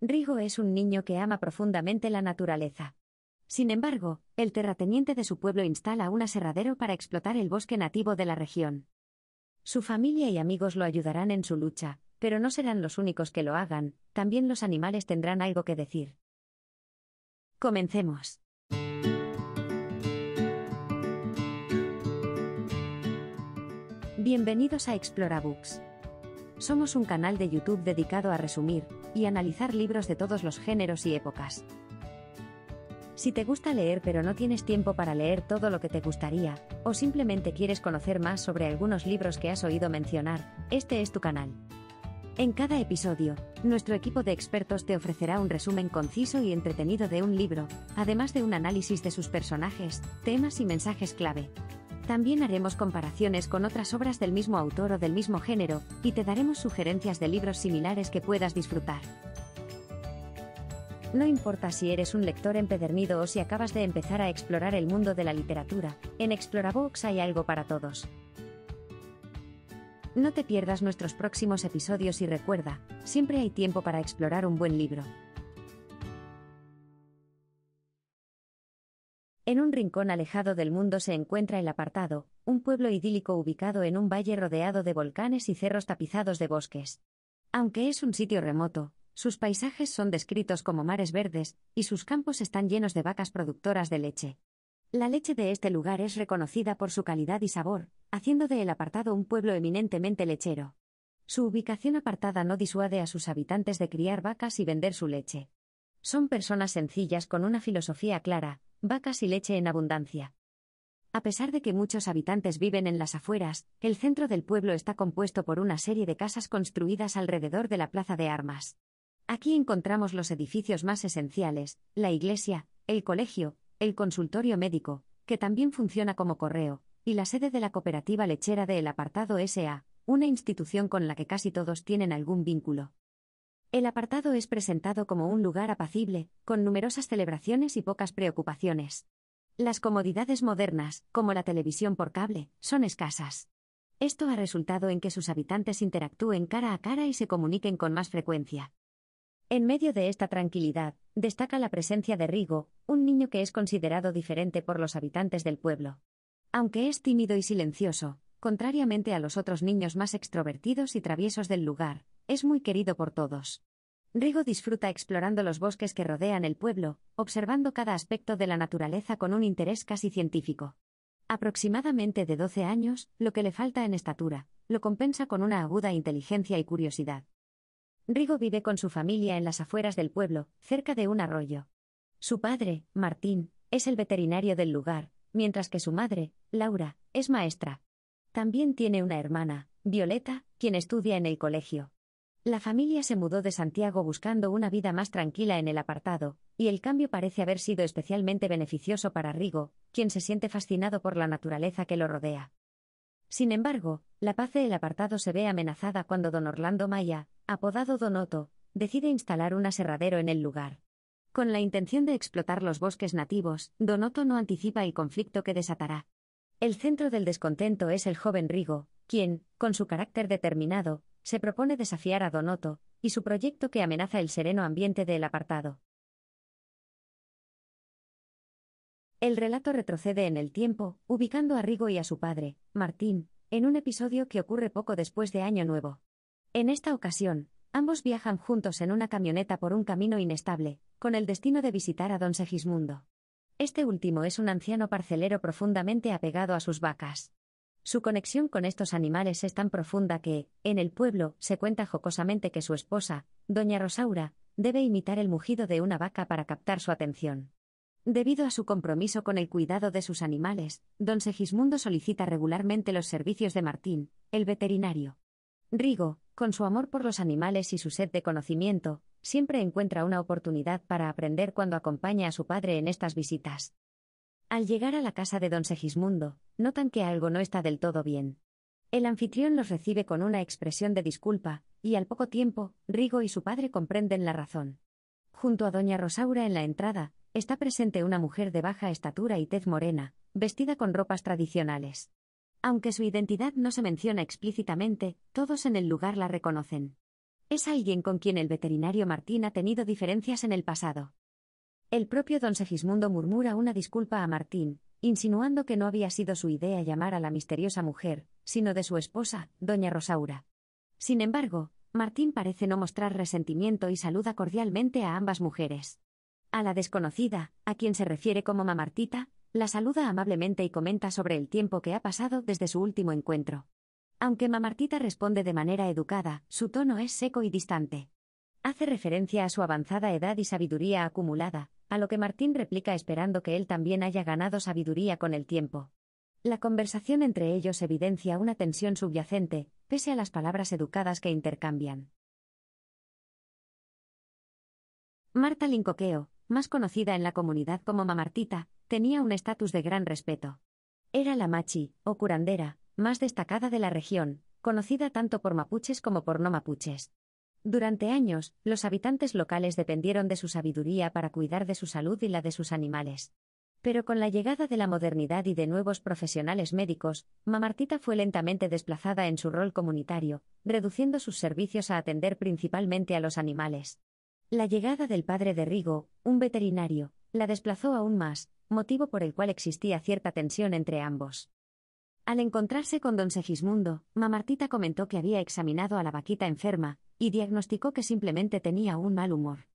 Rigo es un niño que ama profundamente la naturaleza. Sin embargo, el terrateniente de su pueblo instala un aserradero para explotar el bosque nativo de la región. Su familia y amigos lo ayudarán en su lucha, pero no serán los únicos que lo hagan, también los animales tendrán algo que decir. Comencemos. Bienvenidos a Explorabooks. Somos un canal de YouTube dedicado a resumir y analizar libros de todos los géneros y épocas. Si te gusta leer pero no tienes tiempo para leer todo lo que te gustaría, o simplemente quieres conocer más sobre algunos libros que has oído mencionar, este es tu canal. En cada episodio, nuestro equipo de expertos te ofrecerá un resumen conciso y entretenido de un libro, además de un análisis de sus personajes, temas y mensajes clave. También haremos comparaciones con otras obras del mismo autor o del mismo género, y te daremos sugerencias de libros similares que puedas disfrutar. No importa si eres un lector empedernido o si acabas de empezar a explorar el mundo de la literatura, en Explorabox hay algo para todos. No te pierdas nuestros próximos episodios y recuerda, siempre hay tiempo para explorar un buen libro. En un rincón alejado del mundo se encuentra el apartado, un pueblo idílico ubicado en un valle rodeado de volcanes y cerros tapizados de bosques. Aunque es un sitio remoto, sus paisajes son descritos como mares verdes, y sus campos están llenos de vacas productoras de leche. La leche de este lugar es reconocida por su calidad y sabor, haciendo de el apartado un pueblo eminentemente lechero. Su ubicación apartada no disuade a sus habitantes de criar vacas y vender su leche. Son personas sencillas con una filosofía clara, vacas y leche en abundancia. A pesar de que muchos habitantes viven en las afueras, el centro del pueblo está compuesto por una serie de casas construidas alrededor de la plaza de armas. Aquí encontramos los edificios más esenciales, la iglesia, el colegio, el consultorio médico, que también funciona como correo, y la sede de la cooperativa lechera del apartado SA, una institución con la que casi todos tienen algún vínculo. El apartado es presentado como un lugar apacible, con numerosas celebraciones y pocas preocupaciones. Las comodidades modernas, como la televisión por cable, son escasas. Esto ha resultado en que sus habitantes interactúen cara a cara y se comuniquen con más frecuencia. En medio de esta tranquilidad, destaca la presencia de Rigo, un niño que es considerado diferente por los habitantes del pueblo. Aunque es tímido y silencioso, contrariamente a los otros niños más extrovertidos y traviesos del lugar, es muy querido por todos. Rigo disfruta explorando los bosques que rodean el pueblo, observando cada aspecto de la naturaleza con un interés casi científico. Aproximadamente de 12 años, lo que le falta en estatura, lo compensa con una aguda inteligencia y curiosidad. Rigo vive con su familia en las afueras del pueblo, cerca de un arroyo. Su padre, Martín, es el veterinario del lugar, mientras que su madre, Laura, es maestra. También tiene una hermana, Violeta, quien estudia en el colegio. La familia se mudó de Santiago buscando una vida más tranquila en el apartado, y el cambio parece haber sido especialmente beneficioso para Rigo, quien se siente fascinado por la naturaleza que lo rodea. Sin embargo, la paz del apartado se ve amenazada cuando don Orlando Maya, apodado Don decide instalar un aserradero en el lugar. Con la intención de explotar los bosques nativos, Donoto no anticipa el conflicto que desatará. El centro del descontento es el joven Rigo, quien, con su carácter determinado, se propone desafiar a Donoto y su proyecto que amenaza el sereno ambiente del apartado. El relato retrocede en el tiempo, ubicando a Rigo y a su padre, Martín, en un episodio que ocurre poco después de Año Nuevo. En esta ocasión, ambos viajan juntos en una camioneta por un camino inestable, con el destino de visitar a don Segismundo. Este último es un anciano parcelero profundamente apegado a sus vacas. Su conexión con estos animales es tan profunda que, en el pueblo, se cuenta jocosamente que su esposa, doña Rosaura, debe imitar el mugido de una vaca para captar su atención. Debido a su compromiso con el cuidado de sus animales, don Segismundo solicita regularmente los servicios de Martín, el veterinario. Rigo, con su amor por los animales y su sed de conocimiento, siempre encuentra una oportunidad para aprender cuando acompaña a su padre en estas visitas. Al llegar a la casa de don Segismundo, notan que algo no está del todo bien. El anfitrión los recibe con una expresión de disculpa, y al poco tiempo, Rigo y su padre comprenden la razón. Junto a doña Rosaura en la entrada, está presente una mujer de baja estatura y tez morena, vestida con ropas tradicionales. Aunque su identidad no se menciona explícitamente, todos en el lugar la reconocen. Es alguien con quien el veterinario Martín ha tenido diferencias en el pasado. El propio don Segismundo murmura una disculpa a Martín, insinuando que no había sido su idea llamar a la misteriosa mujer, sino de su esposa, doña Rosaura. Sin embargo, Martín parece no mostrar resentimiento y saluda cordialmente a ambas mujeres. A la desconocida, a quien se refiere como Mamartita, la saluda amablemente y comenta sobre el tiempo que ha pasado desde su último encuentro. Aunque Mamartita responde de manera educada, su tono es seco y distante. Hace referencia a su avanzada edad y sabiduría acumulada, a lo que Martín replica esperando que él también haya ganado sabiduría con el tiempo. La conversación entre ellos evidencia una tensión subyacente, pese a las palabras educadas que intercambian. Marta Lincoqueo, más conocida en la comunidad como Mamartita, tenía un estatus de gran respeto. Era la machi, o curandera, más destacada de la región, conocida tanto por mapuches como por no mapuches. Durante años, los habitantes locales dependieron de su sabiduría para cuidar de su salud y la de sus animales. Pero con la llegada de la modernidad y de nuevos profesionales médicos, Mamartita fue lentamente desplazada en su rol comunitario, reduciendo sus servicios a atender principalmente a los animales. La llegada del padre de Rigo, un veterinario, la desplazó aún más, motivo por el cual existía cierta tensión entre ambos. Al encontrarse con don Segismundo, Mamartita comentó que había examinado a la vaquita enferma, y diagnosticó que simplemente tenía un mal humor.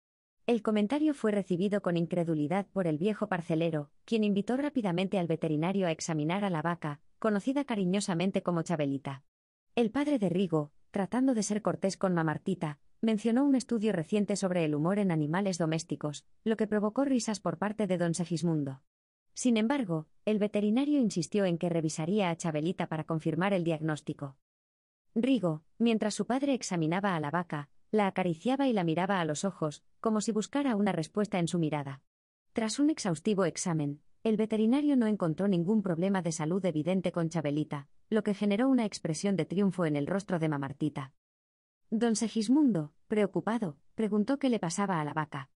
El comentario fue recibido con incredulidad por el viejo parcelero, quien invitó rápidamente al veterinario a examinar a la vaca, conocida cariñosamente como Chabelita. El padre de Rigo, tratando de ser cortés con Mamartita, mencionó un estudio reciente sobre el humor en animales domésticos, lo que provocó risas por parte de don Segismundo. Sin embargo, el veterinario insistió en que revisaría a Chabelita para confirmar el diagnóstico. Rigo, mientras su padre examinaba a la vaca, la acariciaba y la miraba a los ojos, como si buscara una respuesta en su mirada. Tras un exhaustivo examen, el veterinario no encontró ningún problema de salud evidente con Chabelita, lo que generó una expresión de triunfo en el rostro de Mamartita. Don Segismundo, preocupado, preguntó qué le pasaba a la vaca.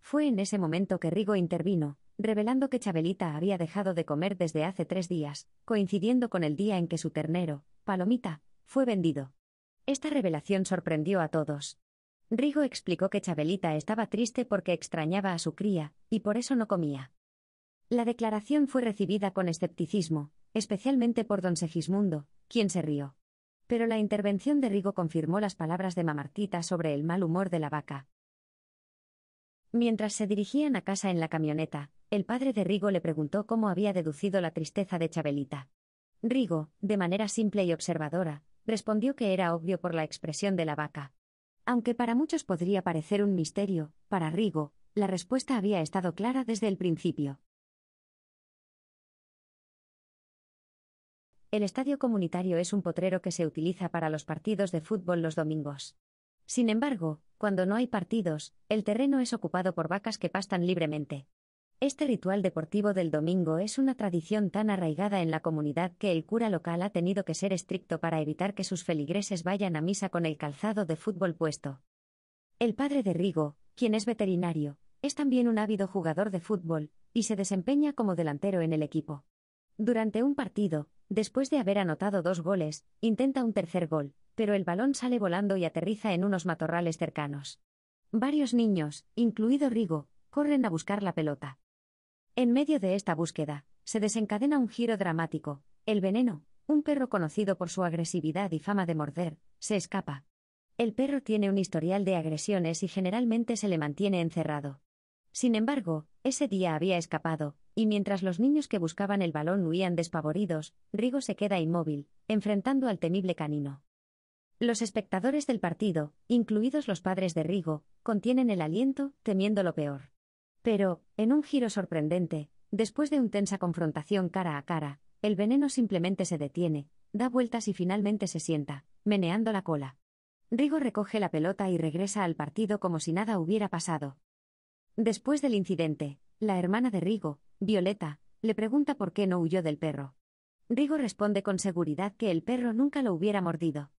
Fue en ese momento que Rigo intervino, revelando que Chabelita había dejado de comer desde hace tres días, coincidiendo con el día en que su ternero, Palomita, fue vendido. Esta revelación sorprendió a todos. Rigo explicó que Chabelita estaba triste porque extrañaba a su cría, y por eso no comía. La declaración fue recibida con escepticismo, especialmente por don Segismundo, quien se rió. Pero la intervención de Rigo confirmó las palabras de Mamartita sobre el mal humor de la vaca. Mientras se dirigían a casa en la camioneta, el padre de Rigo le preguntó cómo había deducido la tristeza de Chabelita. Rigo, de manera simple y observadora, respondió que era obvio por la expresión de la vaca. Aunque para muchos podría parecer un misterio, para Rigo, la respuesta había estado clara desde el principio. El estadio comunitario es un potrero que se utiliza para los partidos de fútbol los domingos. Sin embargo, cuando no hay partidos, el terreno es ocupado por vacas que pastan libremente. Este ritual deportivo del domingo es una tradición tan arraigada en la comunidad que el cura local ha tenido que ser estricto para evitar que sus feligreses vayan a misa con el calzado de fútbol puesto. El padre de Rigo, quien es veterinario, es también un ávido jugador de fútbol, y se desempeña como delantero en el equipo. Durante un partido, después de haber anotado dos goles, intenta un tercer gol, pero el balón sale volando y aterriza en unos matorrales cercanos. Varios niños, incluido Rigo, corren a buscar la pelota. En medio de esta búsqueda, se desencadena un giro dramático. El veneno, un perro conocido por su agresividad y fama de morder, se escapa. El perro tiene un historial de agresiones y generalmente se le mantiene encerrado. Sin embargo, ese día había escapado, y mientras los niños que buscaban el balón huían despavoridos, Rigo se queda inmóvil, enfrentando al temible canino. Los espectadores del partido, incluidos los padres de Rigo, contienen el aliento, temiendo lo peor. Pero, en un giro sorprendente, después de una tensa confrontación cara a cara, el veneno simplemente se detiene, da vueltas y finalmente se sienta, meneando la cola. Rigo recoge la pelota y regresa al partido como si nada hubiera pasado. Después del incidente, la hermana de Rigo, Violeta, le pregunta por qué no huyó del perro. Rigo responde con seguridad que el perro nunca lo hubiera mordido.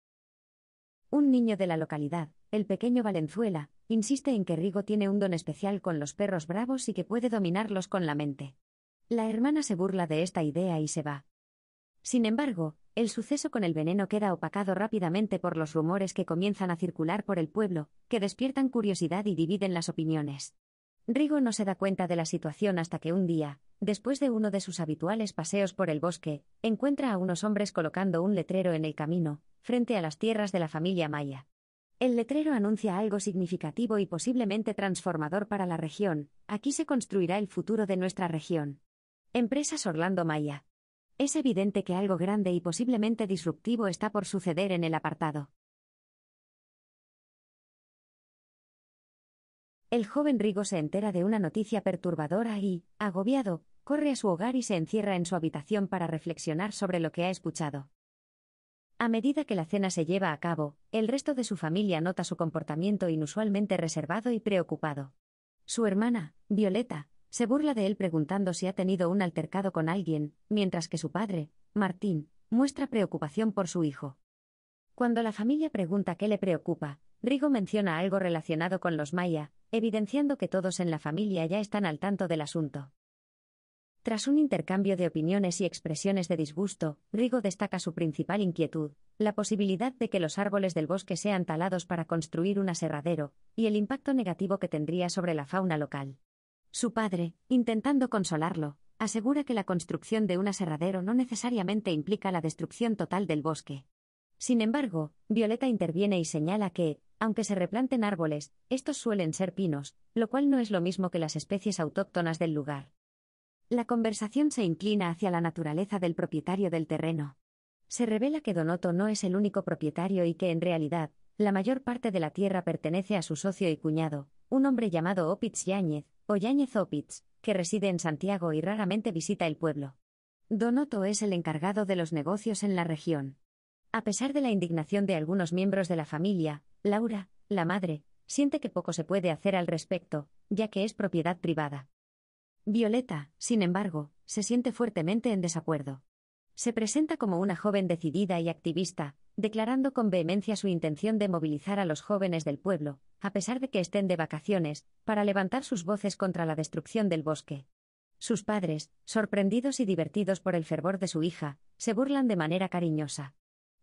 Un niño de la localidad, el pequeño Valenzuela, Insiste en que Rigo tiene un don especial con los perros bravos y que puede dominarlos con la mente. La hermana se burla de esta idea y se va. Sin embargo, el suceso con el veneno queda opacado rápidamente por los rumores que comienzan a circular por el pueblo, que despiertan curiosidad y dividen las opiniones. Rigo no se da cuenta de la situación hasta que un día, después de uno de sus habituales paseos por el bosque, encuentra a unos hombres colocando un letrero en el camino, frente a las tierras de la familia Maya. El letrero anuncia algo significativo y posiblemente transformador para la región. Aquí se construirá el futuro de nuestra región. Empresas Orlando Maya. Es evidente que algo grande y posiblemente disruptivo está por suceder en el apartado. El joven Rigo se entera de una noticia perturbadora y, agobiado, corre a su hogar y se encierra en su habitación para reflexionar sobre lo que ha escuchado. A medida que la cena se lleva a cabo, el resto de su familia nota su comportamiento inusualmente reservado y preocupado. Su hermana, Violeta, se burla de él preguntando si ha tenido un altercado con alguien, mientras que su padre, Martín, muestra preocupación por su hijo. Cuando la familia pregunta qué le preocupa, Rigo menciona algo relacionado con los Maya, evidenciando que todos en la familia ya están al tanto del asunto. Tras un intercambio de opiniones y expresiones de disgusto, Rigo destaca su principal inquietud, la posibilidad de que los árboles del bosque sean talados para construir un aserradero, y el impacto negativo que tendría sobre la fauna local. Su padre, intentando consolarlo, asegura que la construcción de un aserradero no necesariamente implica la destrucción total del bosque. Sin embargo, Violeta interviene y señala que, aunque se replanten árboles, estos suelen ser pinos, lo cual no es lo mismo que las especies autóctonas del lugar. La conversación se inclina hacia la naturaleza del propietario del terreno. Se revela que Donoto no es el único propietario y que en realidad, la mayor parte de la tierra pertenece a su socio y cuñado, un hombre llamado Opitz Yáñez, o Yáñez Opitz, que reside en Santiago y raramente visita el pueblo. Donoto es el encargado de los negocios en la región. A pesar de la indignación de algunos miembros de la familia, Laura, la madre, siente que poco se puede hacer al respecto, ya que es propiedad privada. Violeta, sin embargo, se siente fuertemente en desacuerdo. Se presenta como una joven decidida y activista, declarando con vehemencia su intención de movilizar a los jóvenes del pueblo, a pesar de que estén de vacaciones, para levantar sus voces contra la destrucción del bosque. Sus padres, sorprendidos y divertidos por el fervor de su hija, se burlan de manera cariñosa.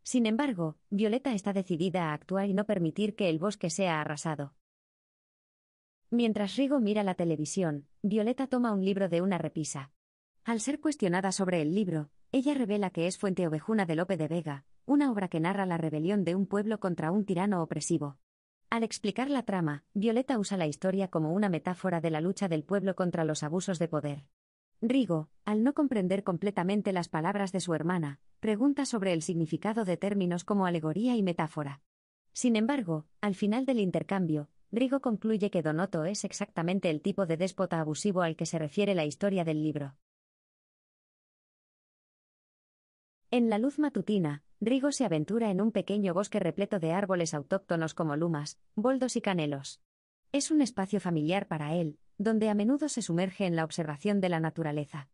Sin embargo, Violeta está decidida a actuar y no permitir que el bosque sea arrasado. Mientras Rigo mira la televisión, Violeta toma un libro de una repisa. Al ser cuestionada sobre el libro, ella revela que es Fuente Ovejuna de Lope de Vega, una obra que narra la rebelión de un pueblo contra un tirano opresivo. Al explicar la trama, Violeta usa la historia como una metáfora de la lucha del pueblo contra los abusos de poder. Rigo, al no comprender completamente las palabras de su hermana, pregunta sobre el significado de términos como alegoría y metáfora. Sin embargo, al final del intercambio, Rigo concluye que Donoto es exactamente el tipo de déspota abusivo al que se refiere la historia del libro. En la luz matutina, Rigo se aventura en un pequeño bosque repleto de árboles autóctonos como lumas, boldos y canelos. Es un espacio familiar para él, donde a menudo se sumerge en la observación de la naturaleza.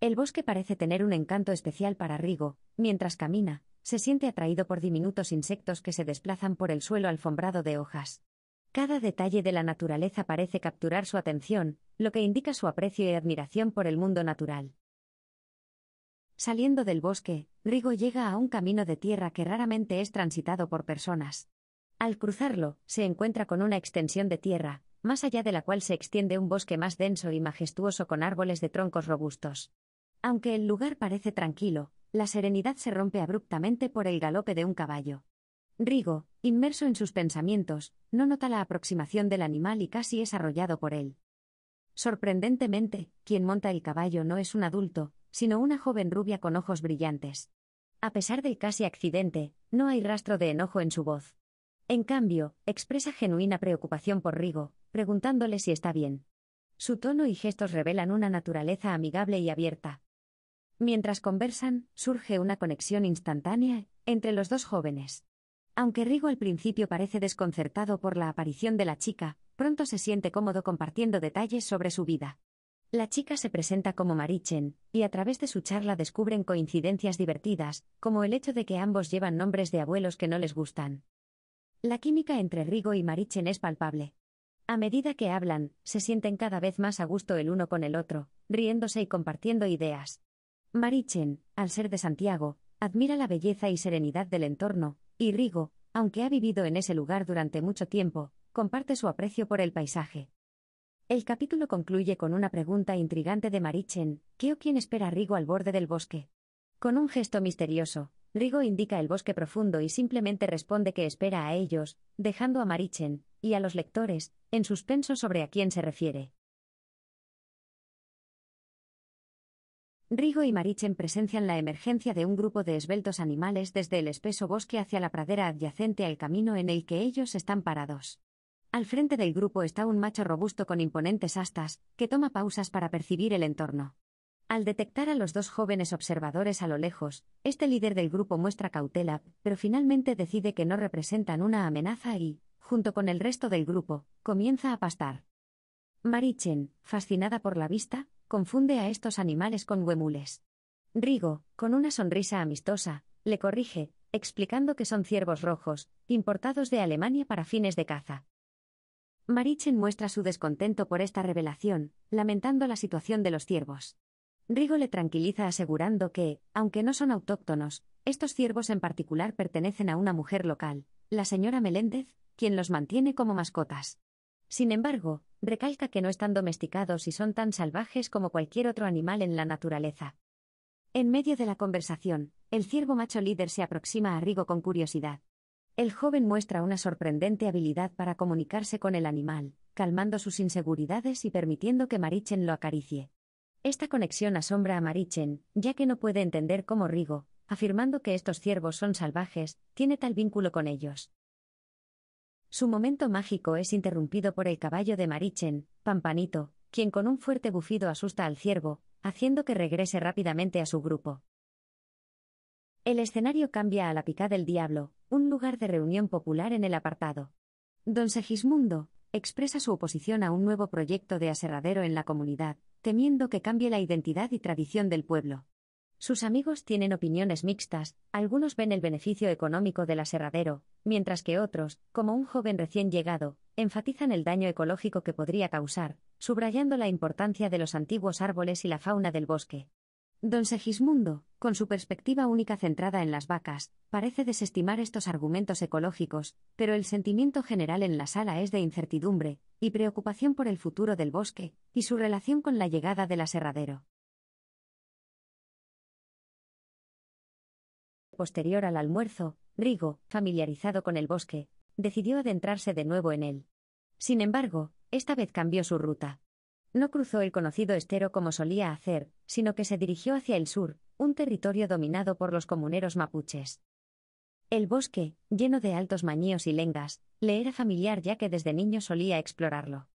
El bosque parece tener un encanto especial para Rigo, mientras camina, se siente atraído por diminutos insectos que se desplazan por el suelo alfombrado de hojas. Cada detalle de la naturaleza parece capturar su atención, lo que indica su aprecio y admiración por el mundo natural. Saliendo del bosque, Rigo llega a un camino de tierra que raramente es transitado por personas. Al cruzarlo, se encuentra con una extensión de tierra, más allá de la cual se extiende un bosque más denso y majestuoso con árboles de troncos robustos. Aunque el lugar parece tranquilo, la serenidad se rompe abruptamente por el galope de un caballo. Rigo, inmerso en sus pensamientos, no nota la aproximación del animal y casi es arrollado por él. Sorprendentemente, quien monta el caballo no es un adulto, sino una joven rubia con ojos brillantes. A pesar del casi accidente, no hay rastro de enojo en su voz. En cambio, expresa genuina preocupación por Rigo, preguntándole si está bien. Su tono y gestos revelan una naturaleza amigable y abierta. Mientras conversan, surge una conexión instantánea entre los dos jóvenes. Aunque Rigo al principio parece desconcertado por la aparición de la chica, pronto se siente cómodo compartiendo detalles sobre su vida. La chica se presenta como Marichen, y a través de su charla descubren coincidencias divertidas, como el hecho de que ambos llevan nombres de abuelos que no les gustan. La química entre Rigo y Marichen es palpable. A medida que hablan, se sienten cada vez más a gusto el uno con el otro, riéndose y compartiendo ideas. Marichen, al ser de Santiago, admira la belleza y serenidad del entorno, y Rigo, aunque ha vivido en ese lugar durante mucho tiempo, comparte su aprecio por el paisaje. El capítulo concluye con una pregunta intrigante de Marichen, ¿qué o quién espera a Rigo al borde del bosque? Con un gesto misterioso, Rigo indica el bosque profundo y simplemente responde que espera a ellos, dejando a Marichen, y a los lectores, en suspenso sobre a quién se refiere. Rigo y Marichen presencian la emergencia de un grupo de esbeltos animales desde el espeso bosque hacia la pradera adyacente al camino en el que ellos están parados. Al frente del grupo está un macho robusto con imponentes astas, que toma pausas para percibir el entorno. Al detectar a los dos jóvenes observadores a lo lejos, este líder del grupo muestra cautela, pero finalmente decide que no representan una amenaza y, junto con el resto del grupo, comienza a pastar. Marichen, fascinada por la vista, confunde a estos animales con huemules. Rigo, con una sonrisa amistosa, le corrige, explicando que son ciervos rojos, importados de Alemania para fines de caza. Marichen muestra su descontento por esta revelación, lamentando la situación de los ciervos. Rigo le tranquiliza asegurando que, aunque no son autóctonos, estos ciervos en particular pertenecen a una mujer local, la señora Meléndez, quien los mantiene como mascotas. Sin embargo, Recalca que no están domesticados y son tan salvajes como cualquier otro animal en la naturaleza. En medio de la conversación, el ciervo macho líder se aproxima a Rigo con curiosidad. El joven muestra una sorprendente habilidad para comunicarse con el animal, calmando sus inseguridades y permitiendo que Marichen lo acaricie. Esta conexión asombra a Marichen, ya que no puede entender cómo Rigo, afirmando que estos ciervos son salvajes, tiene tal vínculo con ellos. Su momento mágico es interrumpido por el caballo de Marichen, Pampanito, quien con un fuerte bufido asusta al ciervo, haciendo que regrese rápidamente a su grupo. El escenario cambia a la Pica del Diablo, un lugar de reunión popular en el apartado. Don Segismundo expresa su oposición a un nuevo proyecto de aserradero en la comunidad, temiendo que cambie la identidad y tradición del pueblo. Sus amigos tienen opiniones mixtas, algunos ven el beneficio económico del aserradero, mientras que otros, como un joven recién llegado, enfatizan el daño ecológico que podría causar, subrayando la importancia de los antiguos árboles y la fauna del bosque. Don Segismundo, con su perspectiva única centrada en las vacas, parece desestimar estos argumentos ecológicos, pero el sentimiento general en la sala es de incertidumbre y preocupación por el futuro del bosque y su relación con la llegada del aserradero. Posterior al almuerzo, Rigo, familiarizado con el bosque, decidió adentrarse de nuevo en él. Sin embargo, esta vez cambió su ruta. No cruzó el conocido estero como solía hacer, sino que se dirigió hacia el sur, un territorio dominado por los comuneros mapuches. El bosque, lleno de altos mañíos y lengas, le era familiar ya que desde niño solía explorarlo.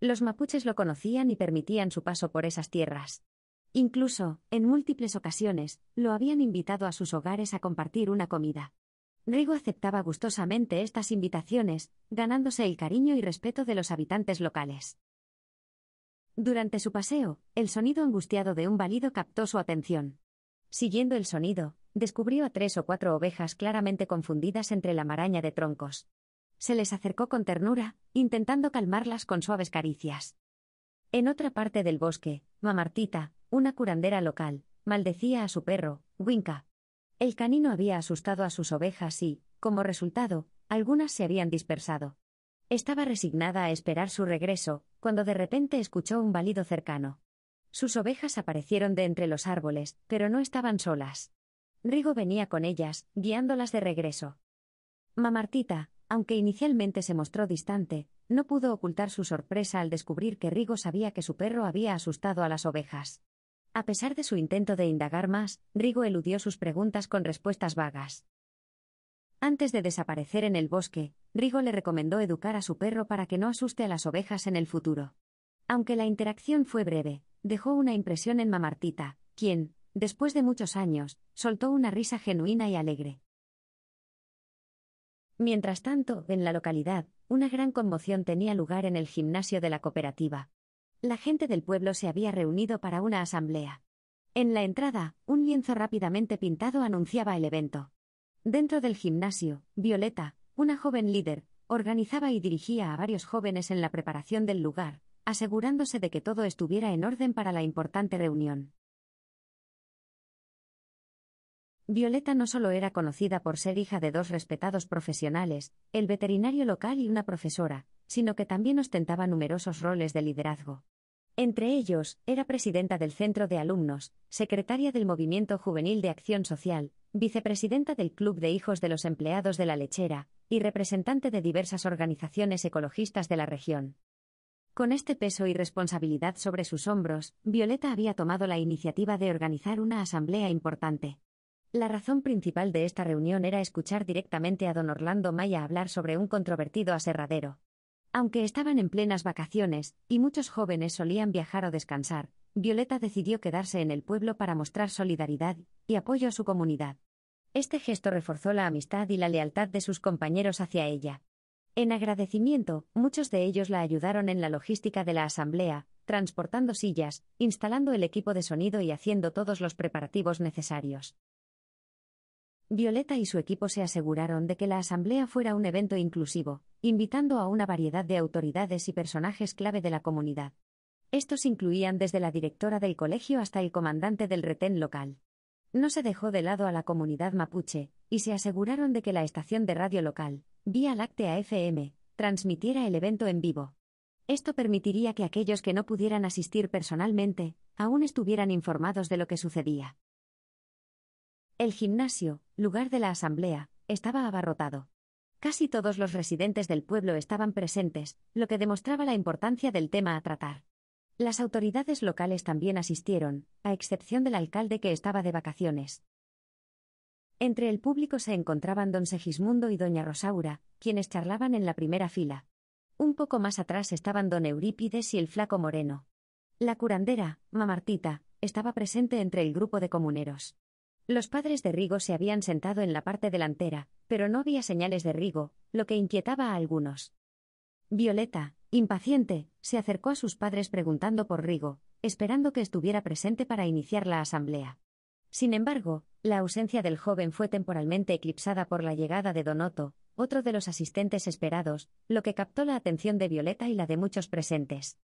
Los mapuches lo conocían y permitían su paso por esas tierras. Incluso, en múltiples ocasiones, lo habían invitado a sus hogares a compartir una comida. Rigo aceptaba gustosamente estas invitaciones, ganándose el cariño y respeto de los habitantes locales. Durante su paseo, el sonido angustiado de un balido captó su atención. Siguiendo el sonido, descubrió a tres o cuatro ovejas claramente confundidas entre la maraña de troncos. Se les acercó con ternura, intentando calmarlas con suaves caricias. En otra parte del bosque, Mamartita, una curandera local, maldecía a su perro, Winca. El canino había asustado a sus ovejas y, como resultado, algunas se habían dispersado. Estaba resignada a esperar su regreso, cuando de repente escuchó un balido cercano. Sus ovejas aparecieron de entre los árboles, pero no estaban solas. Rigo venía con ellas, guiándolas de regreso. Mamartita, aunque inicialmente se mostró distante, no pudo ocultar su sorpresa al descubrir que Rigo sabía que su perro había asustado a las ovejas. A pesar de su intento de indagar más, Rigo eludió sus preguntas con respuestas vagas. Antes de desaparecer en el bosque, Rigo le recomendó educar a su perro para que no asuste a las ovejas en el futuro. Aunque la interacción fue breve, dejó una impresión en Mamartita, quien, después de muchos años, soltó una risa genuina y alegre. Mientras tanto, en la localidad, una gran conmoción tenía lugar en el gimnasio de la cooperativa. La gente del pueblo se había reunido para una asamblea. En la entrada, un lienzo rápidamente pintado anunciaba el evento. Dentro del gimnasio, Violeta, una joven líder, organizaba y dirigía a varios jóvenes en la preparación del lugar, asegurándose de que todo estuviera en orden para la importante reunión. Violeta no solo era conocida por ser hija de dos respetados profesionales, el veterinario local y una profesora, sino que también ostentaba numerosos roles de liderazgo. Entre ellos, era presidenta del Centro de Alumnos, secretaria del Movimiento Juvenil de Acción Social, vicepresidenta del Club de Hijos de los Empleados de la Lechera, y representante de diversas organizaciones ecologistas de la región. Con este peso y responsabilidad sobre sus hombros, Violeta había tomado la iniciativa de organizar una asamblea importante. La razón principal de esta reunión era escuchar directamente a don Orlando Maya hablar sobre un controvertido aserradero. Aunque estaban en plenas vacaciones, y muchos jóvenes solían viajar o descansar, Violeta decidió quedarse en el pueblo para mostrar solidaridad y apoyo a su comunidad. Este gesto reforzó la amistad y la lealtad de sus compañeros hacia ella. En agradecimiento, muchos de ellos la ayudaron en la logística de la asamblea, transportando sillas, instalando el equipo de sonido y haciendo todos los preparativos necesarios. Violeta y su equipo se aseguraron de que la asamblea fuera un evento inclusivo, invitando a una variedad de autoridades y personajes clave de la comunidad. Estos incluían desde la directora del colegio hasta el comandante del retén local. No se dejó de lado a la comunidad mapuche, y se aseguraron de que la estación de radio local, Vía Láctea FM, transmitiera el evento en vivo. Esto permitiría que aquellos que no pudieran asistir personalmente, aún estuvieran informados de lo que sucedía. El gimnasio, lugar de la asamblea, estaba abarrotado. Casi todos los residentes del pueblo estaban presentes, lo que demostraba la importancia del tema a tratar. Las autoridades locales también asistieron, a excepción del alcalde que estaba de vacaciones. Entre el público se encontraban don Segismundo y doña Rosaura, quienes charlaban en la primera fila. Un poco más atrás estaban don Eurípides y el flaco Moreno. La curandera, Mamartita, estaba presente entre el grupo de comuneros. Los padres de Rigo se habían sentado en la parte delantera, pero no había señales de Rigo, lo que inquietaba a algunos. Violeta, impaciente, se acercó a sus padres preguntando por Rigo, esperando que estuviera presente para iniciar la asamblea. Sin embargo, la ausencia del joven fue temporalmente eclipsada por la llegada de Donoto, otro de los asistentes esperados, lo que captó la atención de Violeta y la de muchos presentes.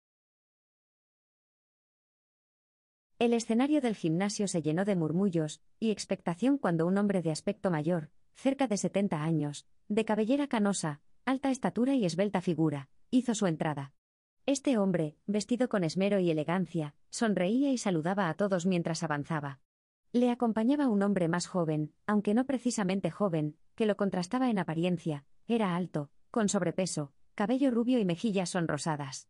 El escenario del gimnasio se llenó de murmullos y expectación cuando un hombre de aspecto mayor, cerca de 70 años, de cabellera canosa, alta estatura y esbelta figura, hizo su entrada. Este hombre, vestido con esmero y elegancia, sonreía y saludaba a todos mientras avanzaba. Le acompañaba un hombre más joven, aunque no precisamente joven, que lo contrastaba en apariencia, era alto, con sobrepeso, cabello rubio y mejillas sonrosadas.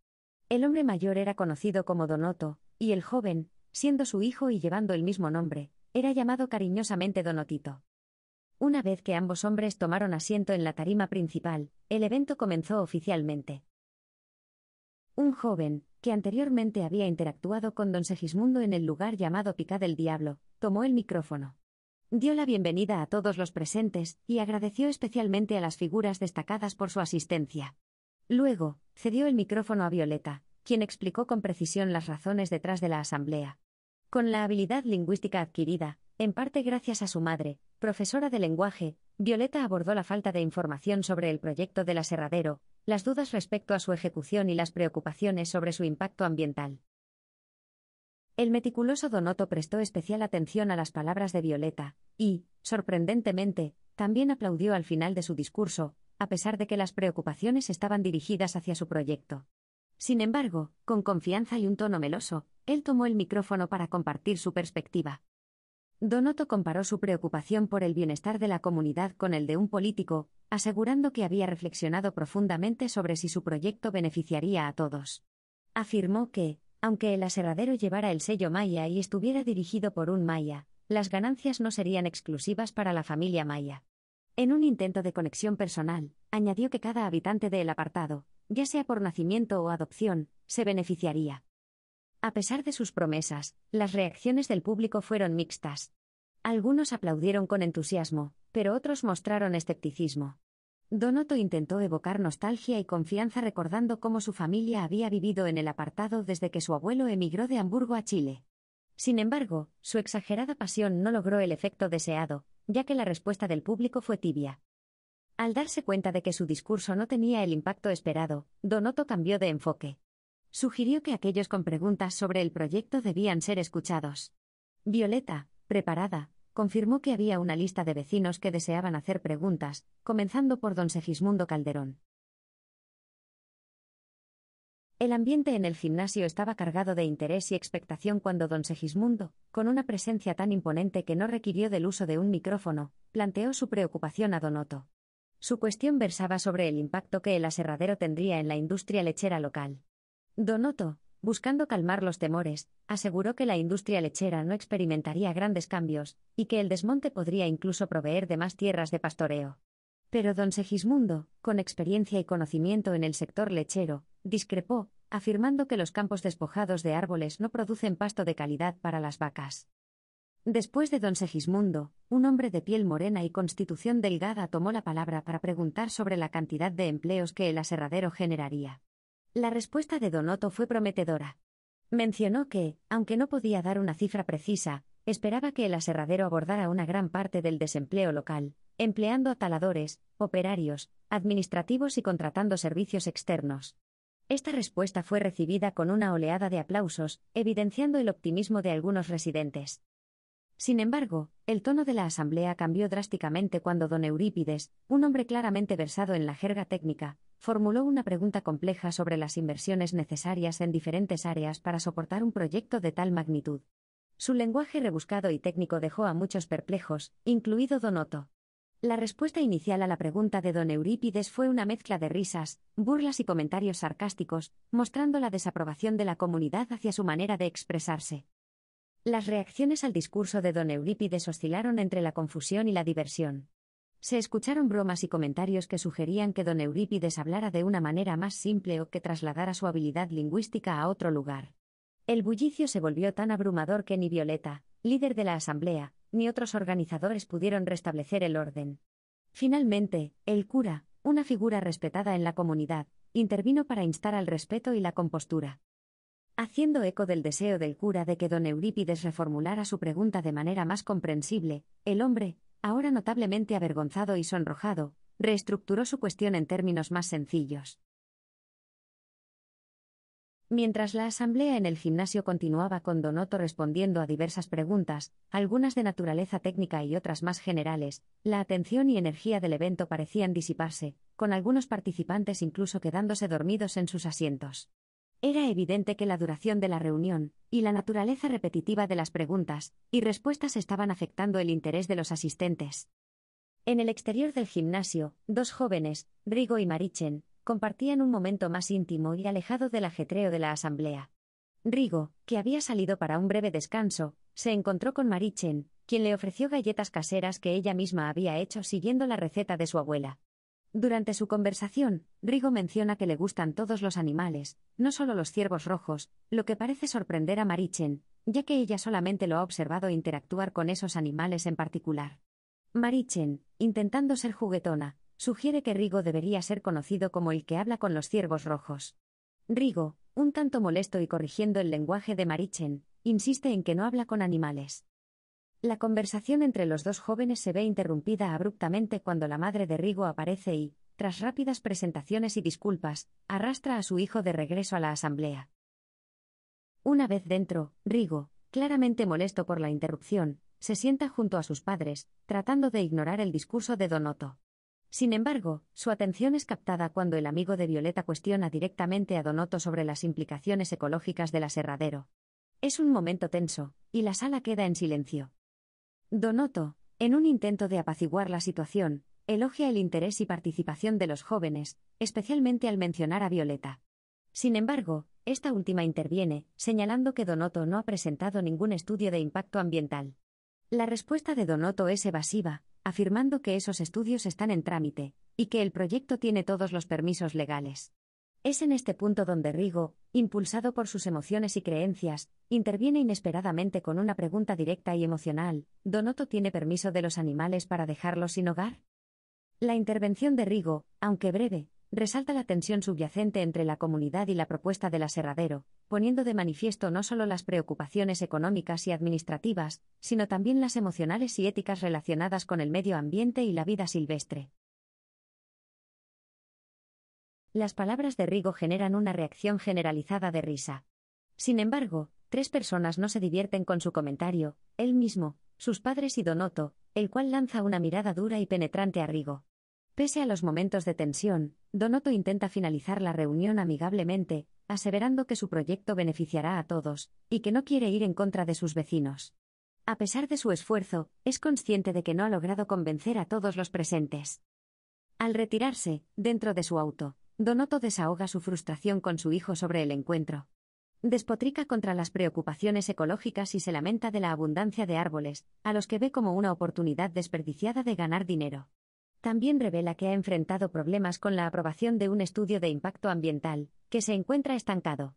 El hombre mayor era conocido como Donoto, y el joven, siendo su hijo y llevando el mismo nombre, era llamado cariñosamente Don Una vez que ambos hombres tomaron asiento en la tarima principal, el evento comenzó oficialmente. Un joven, que anteriormente había interactuado con don Segismundo en el lugar llamado Picá del Diablo, tomó el micrófono. Dio la bienvenida a todos los presentes y agradeció especialmente a las figuras destacadas por su asistencia. Luego, cedió el micrófono a Violeta, quien explicó con precisión las razones detrás de la asamblea. Con la habilidad lingüística adquirida, en parte gracias a su madre, profesora de lenguaje, Violeta abordó la falta de información sobre el proyecto del aserradero, las dudas respecto a su ejecución y las preocupaciones sobre su impacto ambiental. El meticuloso Donoto prestó especial atención a las palabras de Violeta, y, sorprendentemente, también aplaudió al final de su discurso, a pesar de que las preocupaciones estaban dirigidas hacia su proyecto. Sin embargo, con confianza y un tono meloso, él tomó el micrófono para compartir su perspectiva. Donoto comparó su preocupación por el bienestar de la comunidad con el de un político, asegurando que había reflexionado profundamente sobre si su proyecto beneficiaría a todos. Afirmó que, aunque el aserradero llevara el sello maya y estuviera dirigido por un maya, las ganancias no serían exclusivas para la familia maya. En un intento de conexión personal, añadió que cada habitante del apartado ya sea por nacimiento o adopción, se beneficiaría. A pesar de sus promesas, las reacciones del público fueron mixtas. Algunos aplaudieron con entusiasmo, pero otros mostraron escepticismo. Donoto intentó evocar nostalgia y confianza recordando cómo su familia había vivido en el apartado desde que su abuelo emigró de Hamburgo a Chile. Sin embargo, su exagerada pasión no logró el efecto deseado, ya que la respuesta del público fue tibia. Al darse cuenta de que su discurso no tenía el impacto esperado, Donoto cambió de enfoque. Sugirió que aquellos con preguntas sobre el proyecto debían ser escuchados. Violeta, preparada, confirmó que había una lista de vecinos que deseaban hacer preguntas, comenzando por don Segismundo Calderón. El ambiente en el gimnasio estaba cargado de interés y expectación cuando don Segismundo, con una presencia tan imponente que no requirió del uso de un micrófono, planteó su preocupación a Donoto. Su cuestión versaba sobre el impacto que el aserradero tendría en la industria lechera local. Donoto, buscando calmar los temores, aseguró que la industria lechera no experimentaría grandes cambios, y que el desmonte podría incluso proveer de más tierras de pastoreo. Pero don Segismundo, con experiencia y conocimiento en el sector lechero, discrepó, afirmando que los campos despojados de árboles no producen pasto de calidad para las vacas. Después de don Segismundo, un hombre de piel morena y constitución delgada tomó la palabra para preguntar sobre la cantidad de empleos que el aserradero generaría. La respuesta de don Otto fue prometedora. Mencionó que, aunque no podía dar una cifra precisa, esperaba que el aserradero abordara una gran parte del desempleo local, empleando ataladores, taladores, operarios, administrativos y contratando servicios externos. Esta respuesta fue recibida con una oleada de aplausos, evidenciando el optimismo de algunos residentes. Sin embargo, el tono de la asamblea cambió drásticamente cuando don Eurípides, un hombre claramente versado en la jerga técnica, formuló una pregunta compleja sobre las inversiones necesarias en diferentes áreas para soportar un proyecto de tal magnitud. Su lenguaje rebuscado y técnico dejó a muchos perplejos, incluido don Otto. La respuesta inicial a la pregunta de don Eurípides fue una mezcla de risas, burlas y comentarios sarcásticos, mostrando la desaprobación de la comunidad hacia su manera de expresarse. Las reacciones al discurso de don Eurípides oscilaron entre la confusión y la diversión. Se escucharon bromas y comentarios que sugerían que don Eurípides hablara de una manera más simple o que trasladara su habilidad lingüística a otro lugar. El bullicio se volvió tan abrumador que ni Violeta, líder de la asamblea, ni otros organizadores pudieron restablecer el orden. Finalmente, el cura, una figura respetada en la comunidad, intervino para instar al respeto y la compostura. Haciendo eco del deseo del cura de que don Eurípides reformulara su pregunta de manera más comprensible, el hombre, ahora notablemente avergonzado y sonrojado, reestructuró su cuestión en términos más sencillos. Mientras la asamblea en el gimnasio continuaba con Donoto respondiendo a diversas preguntas, algunas de naturaleza técnica y otras más generales, la atención y energía del evento parecían disiparse, con algunos participantes incluso quedándose dormidos en sus asientos. Era evidente que la duración de la reunión, y la naturaleza repetitiva de las preguntas y respuestas estaban afectando el interés de los asistentes. En el exterior del gimnasio, dos jóvenes, Rigo y Marichen, compartían un momento más íntimo y alejado del ajetreo de la asamblea. Rigo, que había salido para un breve descanso, se encontró con Marichen, quien le ofreció galletas caseras que ella misma había hecho siguiendo la receta de su abuela. Durante su conversación, Rigo menciona que le gustan todos los animales, no solo los ciervos rojos, lo que parece sorprender a Marichen, ya que ella solamente lo ha observado interactuar con esos animales en particular. Marichen, intentando ser juguetona, sugiere que Rigo debería ser conocido como el que habla con los ciervos rojos. Rigo, un tanto molesto y corrigiendo el lenguaje de Marichen, insiste en que no habla con animales. La conversación entre los dos jóvenes se ve interrumpida abruptamente cuando la madre de Rigo aparece y, tras rápidas presentaciones y disculpas, arrastra a su hijo de regreso a la asamblea. Una vez dentro, Rigo, claramente molesto por la interrupción, se sienta junto a sus padres, tratando de ignorar el discurso de Donoto. Sin embargo, su atención es captada cuando el amigo de Violeta cuestiona directamente a Donoto sobre las implicaciones ecológicas del aserradero. Es un momento tenso, y la sala queda en silencio. Donoto, en un intento de apaciguar la situación, elogia el interés y participación de los jóvenes, especialmente al mencionar a Violeta. Sin embargo, esta última interviene, señalando que Donoto no ha presentado ningún estudio de impacto ambiental. La respuesta de Donoto es evasiva, afirmando que esos estudios están en trámite, y que el proyecto tiene todos los permisos legales. Es en este punto donde Rigo, impulsado por sus emociones y creencias, interviene inesperadamente con una pregunta directa y emocional, ¿Donoto tiene permiso de los animales para dejarlos sin hogar? La intervención de Rigo, aunque breve, resalta la tensión subyacente entre la comunidad y la propuesta del aserradero, poniendo de manifiesto no solo las preocupaciones económicas y administrativas, sino también las emocionales y éticas relacionadas con el medio ambiente y la vida silvestre. Las palabras de Rigo generan una reacción generalizada de risa. Sin embargo, tres personas no se divierten con su comentario, él mismo, sus padres y Donoto, el cual lanza una mirada dura y penetrante a Rigo. Pese a los momentos de tensión, Donoto intenta finalizar la reunión amigablemente, aseverando que su proyecto beneficiará a todos, y que no quiere ir en contra de sus vecinos. A pesar de su esfuerzo, es consciente de que no ha logrado convencer a todos los presentes. Al retirarse, dentro de su auto, Donoto desahoga su frustración con su hijo sobre el encuentro. Despotrica contra las preocupaciones ecológicas y se lamenta de la abundancia de árboles, a los que ve como una oportunidad desperdiciada de ganar dinero. También revela que ha enfrentado problemas con la aprobación de un estudio de impacto ambiental, que se encuentra estancado.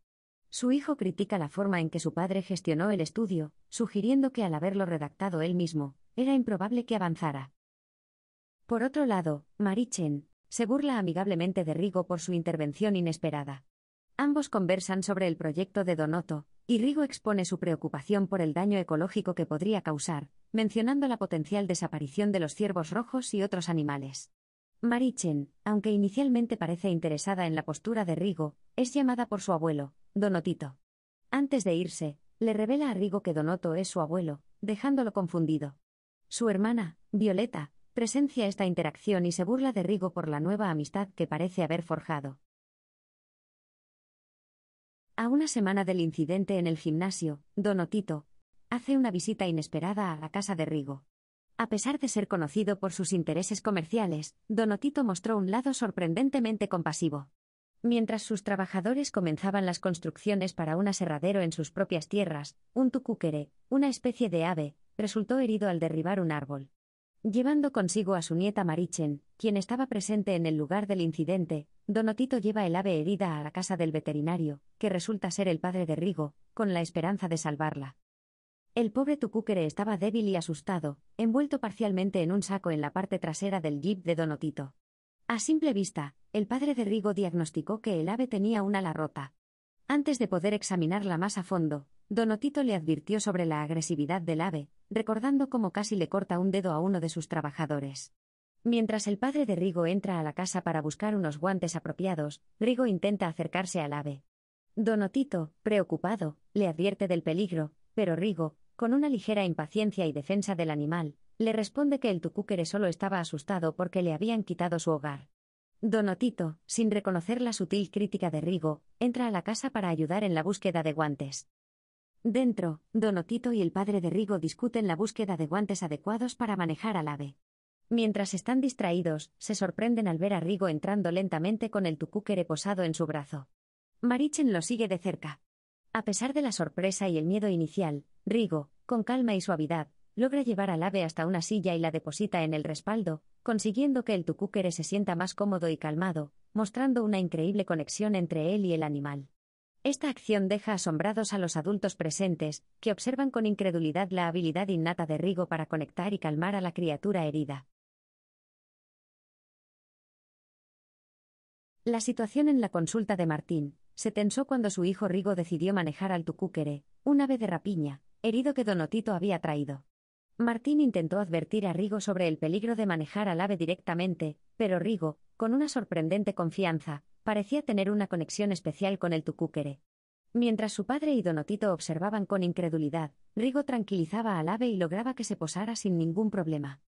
Su hijo critica la forma en que su padre gestionó el estudio, sugiriendo que al haberlo redactado él mismo, era improbable que avanzara. Por otro lado, Marichen se burla amigablemente de Rigo por su intervención inesperada. Ambos conversan sobre el proyecto de Donoto, y Rigo expone su preocupación por el daño ecológico que podría causar, mencionando la potencial desaparición de los ciervos rojos y otros animales. Marichen, aunque inicialmente parece interesada en la postura de Rigo, es llamada por su abuelo, Donotito. Antes de irse, le revela a Rigo que Donoto es su abuelo, dejándolo confundido. Su hermana, Violeta, presencia esta interacción y se burla de Rigo por la nueva amistad que parece haber forjado. A una semana del incidente en el gimnasio, Donotito hace una visita inesperada a la casa de Rigo. A pesar de ser conocido por sus intereses comerciales, Donotito mostró un lado sorprendentemente compasivo. Mientras sus trabajadores comenzaban las construcciones para un aserradero en sus propias tierras, un tucúquere, una especie de ave, resultó herido al derribar un árbol. Llevando consigo a su nieta Marichen, quien estaba presente en el lugar del incidente, Donotito lleva el ave herida a la casa del veterinario, que resulta ser el padre de Rigo, con la esperanza de salvarla. El pobre Tucúquere estaba débil y asustado, envuelto parcialmente en un saco en la parte trasera del jeep de Donotito. A simple vista, el padre de Rigo diagnosticó que el ave tenía una ala rota. Antes de poder examinarla más a fondo, Donotito le advirtió sobre la agresividad del ave, recordando cómo casi le corta un dedo a uno de sus trabajadores. Mientras el padre de Rigo entra a la casa para buscar unos guantes apropiados, Rigo intenta acercarse al ave. Donotito, preocupado, le advierte del peligro, pero Rigo, con una ligera impaciencia y defensa del animal, le responde que el tucúquere solo estaba asustado porque le habían quitado su hogar. Donotito, sin reconocer la sutil crítica de Rigo, entra a la casa para ayudar en la búsqueda de guantes. Dentro, Donotito y el padre de Rigo discuten la búsqueda de guantes adecuados para manejar al ave. Mientras están distraídos, se sorprenden al ver a Rigo entrando lentamente con el tucúquere posado en su brazo. Marichen lo sigue de cerca. A pesar de la sorpresa y el miedo inicial, Rigo, con calma y suavidad, logra llevar al ave hasta una silla y la deposita en el respaldo, consiguiendo que el tucúquere se sienta más cómodo y calmado, mostrando una increíble conexión entre él y el animal. Esta acción deja asombrados a los adultos presentes, que observan con incredulidad la habilidad innata de Rigo para conectar y calmar a la criatura herida. La situación en la consulta de Martín se tensó cuando su hijo Rigo decidió manejar al tucúquere, un ave de rapiña, herido que Donotito había traído. Martín intentó advertir a Rigo sobre el peligro de manejar al ave directamente, pero Rigo, con una sorprendente confianza, parecía tener una conexión especial con el Tucúquere. Mientras su padre y Donotito observaban con incredulidad, Rigo tranquilizaba al ave y lograba que se posara sin ningún problema.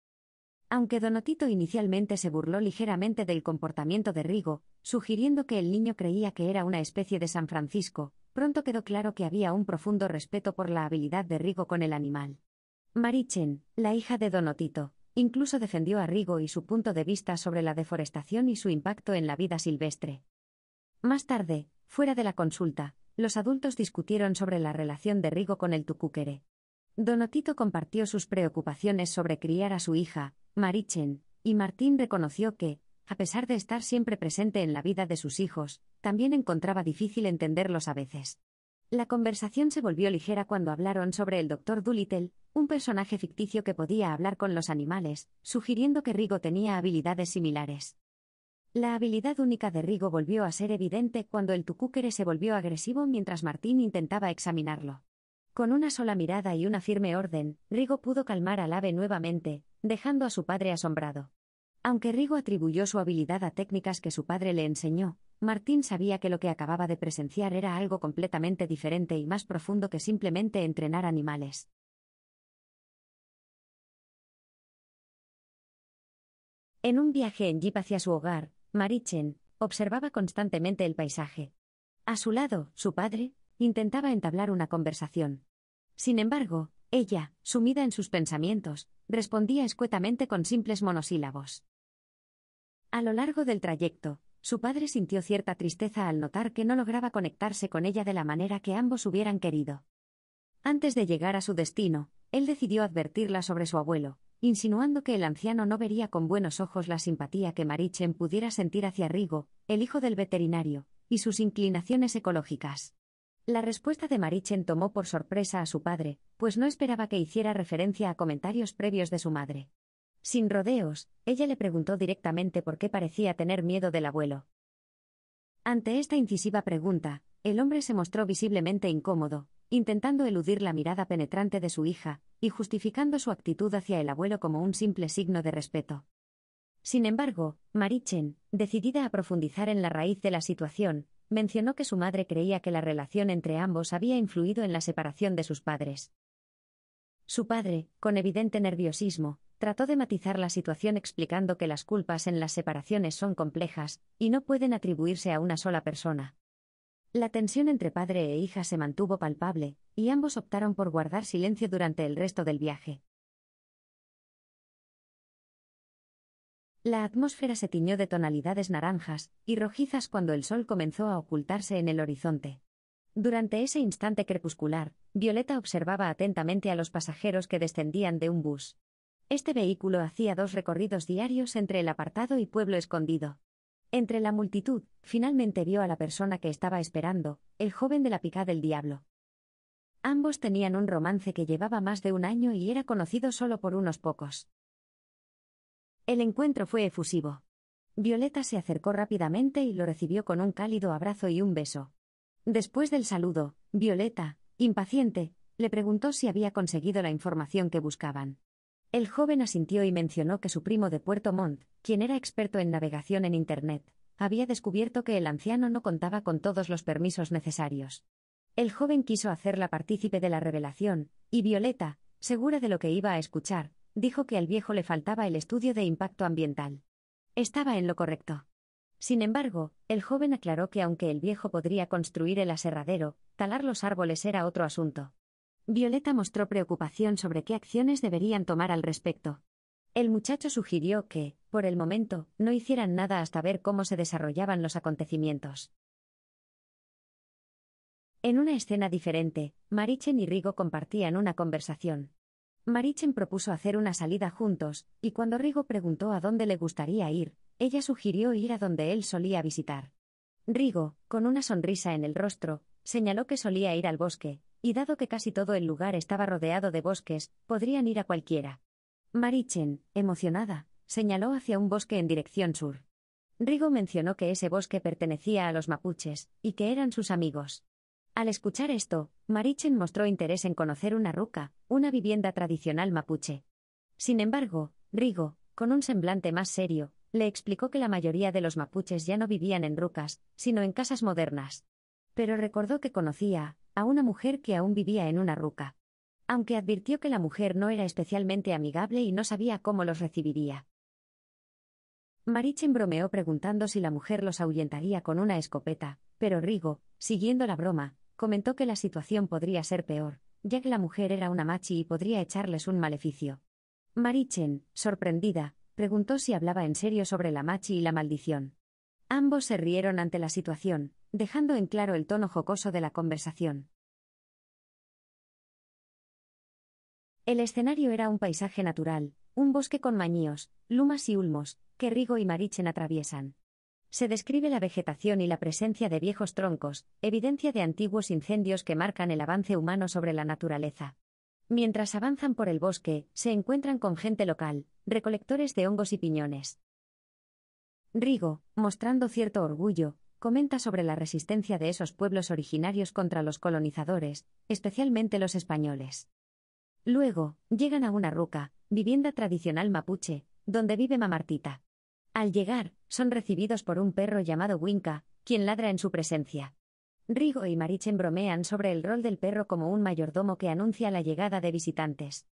Aunque Donotito inicialmente se burló ligeramente del comportamiento de Rigo, sugiriendo que el niño creía que era una especie de San Francisco, pronto quedó claro que había un profundo respeto por la habilidad de Rigo con el animal. Marichen, la hija de Donotito, Incluso defendió a Rigo y su punto de vista sobre la deforestación y su impacto en la vida silvestre. Más tarde, fuera de la consulta, los adultos discutieron sobre la relación de Rigo con el tucúquere. Donotito compartió sus preocupaciones sobre criar a su hija, Marichen, y Martín reconoció que, a pesar de estar siempre presente en la vida de sus hijos, también encontraba difícil entenderlos a veces. La conversación se volvió ligera cuando hablaron sobre el doctor Doolittle, un personaje ficticio que podía hablar con los animales, sugiriendo que Rigo tenía habilidades similares. La habilidad única de Rigo volvió a ser evidente cuando el tucúquere se volvió agresivo mientras Martín intentaba examinarlo. Con una sola mirada y una firme orden, Rigo pudo calmar al ave nuevamente, dejando a su padre asombrado. Aunque Rigo atribuyó su habilidad a técnicas que su padre le enseñó, Martín sabía que lo que acababa de presenciar era algo completamente diferente y más profundo que simplemente entrenar animales. En un viaje en jeep hacia su hogar, Marichen observaba constantemente el paisaje. A su lado, su padre, intentaba entablar una conversación. Sin embargo, ella, sumida en sus pensamientos, respondía escuetamente con simples monosílabos. A lo largo del trayecto, su padre sintió cierta tristeza al notar que no lograba conectarse con ella de la manera que ambos hubieran querido. Antes de llegar a su destino, él decidió advertirla sobre su abuelo, insinuando que el anciano no vería con buenos ojos la simpatía que Marichen pudiera sentir hacia Rigo, el hijo del veterinario, y sus inclinaciones ecológicas. La respuesta de Marichen tomó por sorpresa a su padre, pues no esperaba que hiciera referencia a comentarios previos de su madre. Sin rodeos, ella le preguntó directamente por qué parecía tener miedo del abuelo. Ante esta incisiva pregunta, el hombre se mostró visiblemente incómodo, intentando eludir la mirada penetrante de su hija, y justificando su actitud hacia el abuelo como un simple signo de respeto. Sin embargo, Marichen, decidida a profundizar en la raíz de la situación, mencionó que su madre creía que la relación entre ambos había influido en la separación de sus padres. Su padre, con evidente nerviosismo, trató de matizar la situación explicando que las culpas en las separaciones son complejas, y no pueden atribuirse a una sola persona. La tensión entre padre e hija se mantuvo palpable, y ambos optaron por guardar silencio durante el resto del viaje. La atmósfera se tiñó de tonalidades naranjas y rojizas cuando el sol comenzó a ocultarse en el horizonte. Durante ese instante crepuscular, Violeta observaba atentamente a los pasajeros que descendían de un bus. Este vehículo hacía dos recorridos diarios entre el apartado y pueblo escondido. Entre la multitud, finalmente vio a la persona que estaba esperando, el joven de la pica del diablo. Ambos tenían un romance que llevaba más de un año y era conocido solo por unos pocos. El encuentro fue efusivo. Violeta se acercó rápidamente y lo recibió con un cálido abrazo y un beso. Después del saludo, Violeta, impaciente, le preguntó si había conseguido la información que buscaban. El joven asintió y mencionó que su primo de Puerto Montt, quien era experto en navegación en Internet, había descubierto que el anciano no contaba con todos los permisos necesarios. El joven quiso hacerla partícipe de la revelación, y Violeta, segura de lo que iba a escuchar, dijo que al viejo le faltaba el estudio de impacto ambiental. Estaba en lo correcto. Sin embargo, el joven aclaró que aunque el viejo podría construir el aserradero, talar los árboles era otro asunto. Violeta mostró preocupación sobre qué acciones deberían tomar al respecto. El muchacho sugirió que, por el momento, no hicieran nada hasta ver cómo se desarrollaban los acontecimientos. En una escena diferente, Marichen y Rigo compartían una conversación. Marichen propuso hacer una salida juntos, y cuando Rigo preguntó a dónde le gustaría ir, ella sugirió ir a donde él solía visitar. Rigo, con una sonrisa en el rostro, señaló que solía ir al bosque, y dado que casi todo el lugar estaba rodeado de bosques, podrían ir a cualquiera. Marichen, emocionada, señaló hacia un bosque en dirección sur. Rigo mencionó que ese bosque pertenecía a los mapuches, y que eran sus amigos. Al escuchar esto, Marichen mostró interés en conocer una ruca, una vivienda tradicional mapuche. Sin embargo, Rigo, con un semblante más serio, le explicó que la mayoría de los mapuches ya no vivían en rucas, sino en casas modernas. Pero recordó que conocía, a una mujer que aún vivía en una ruca. Aunque advirtió que la mujer no era especialmente amigable y no sabía cómo los recibiría. Marichen bromeó preguntando si la mujer los ahuyentaría con una escopeta, pero Rigo, siguiendo la broma, comentó que la situación podría ser peor, ya que la mujer era una machi y podría echarles un maleficio. Marichen, sorprendida, preguntó si hablaba en serio sobre la machi y la maldición. Ambos se rieron ante la situación, dejando en claro el tono jocoso de la conversación. El escenario era un paisaje natural, un bosque con mañíos, lumas y ulmos, que Rigo y Marichen atraviesan. Se describe la vegetación y la presencia de viejos troncos, evidencia de antiguos incendios que marcan el avance humano sobre la naturaleza. Mientras avanzan por el bosque, se encuentran con gente local, recolectores de hongos y piñones. Rigo, mostrando cierto orgullo, comenta sobre la resistencia de esos pueblos originarios contra los colonizadores, especialmente los españoles. Luego, llegan a una ruca, vivienda tradicional mapuche, donde vive Mamartita. Al llegar, son recibidos por un perro llamado Winca, quien ladra en su presencia. Rigo y Marichen bromean sobre el rol del perro como un mayordomo que anuncia la llegada de visitantes.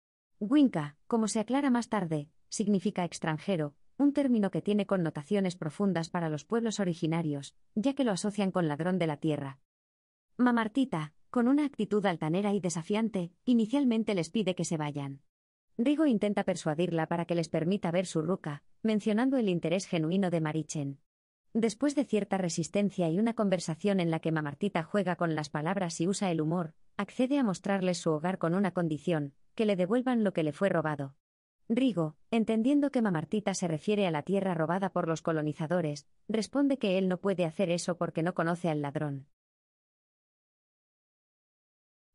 Winca, como se aclara más tarde, significa extranjero, un término que tiene connotaciones profundas para los pueblos originarios, ya que lo asocian con ladrón de la tierra. Mamartita, con una actitud altanera y desafiante, inicialmente les pide que se vayan. Rigo intenta persuadirla para que les permita ver su ruca, mencionando el interés genuino de Marichen. Después de cierta resistencia y una conversación en la que Mamartita juega con las palabras y usa el humor, accede a mostrarles su hogar con una condición, que le devuelvan lo que le fue robado. Rigo, entendiendo que Mamartita se refiere a la tierra robada por los colonizadores, responde que él no puede hacer eso porque no conoce al ladrón.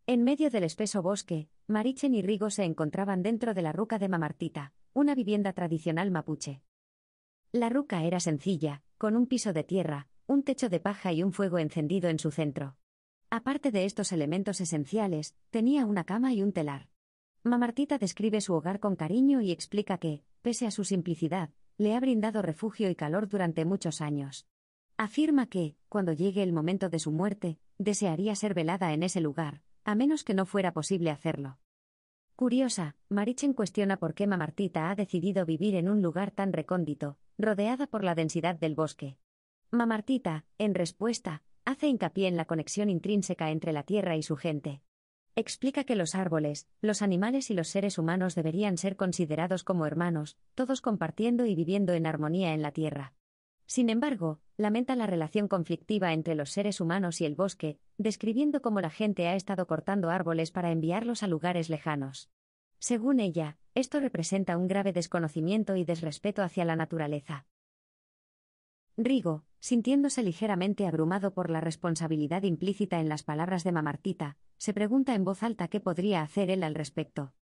En medio del espeso bosque, Marichen y Rigo se encontraban dentro de la ruca de Mamartita, una vivienda tradicional mapuche. La ruca era sencilla, con un piso de tierra, un techo de paja y un fuego encendido en su centro. Aparte de estos elementos esenciales, tenía una cama y un telar. Mamartita describe su hogar con cariño y explica que, pese a su simplicidad, le ha brindado refugio y calor durante muchos años. Afirma que, cuando llegue el momento de su muerte, desearía ser velada en ese lugar, a menos que no fuera posible hacerlo. Curiosa, Marichen cuestiona por qué Mamartita ha decidido vivir en un lugar tan recóndito, rodeada por la densidad del bosque. Mamartita, en respuesta, hace hincapié en la conexión intrínseca entre la tierra y su gente. Explica que los árboles, los animales y los seres humanos deberían ser considerados como hermanos, todos compartiendo y viviendo en armonía en la Tierra. Sin embargo, lamenta la relación conflictiva entre los seres humanos y el bosque, describiendo cómo la gente ha estado cortando árboles para enviarlos a lugares lejanos. Según ella, esto representa un grave desconocimiento y desrespeto hacia la naturaleza. Rigo, sintiéndose ligeramente abrumado por la responsabilidad implícita en las palabras de Mamartita, se pregunta en voz alta qué podría hacer él al respecto.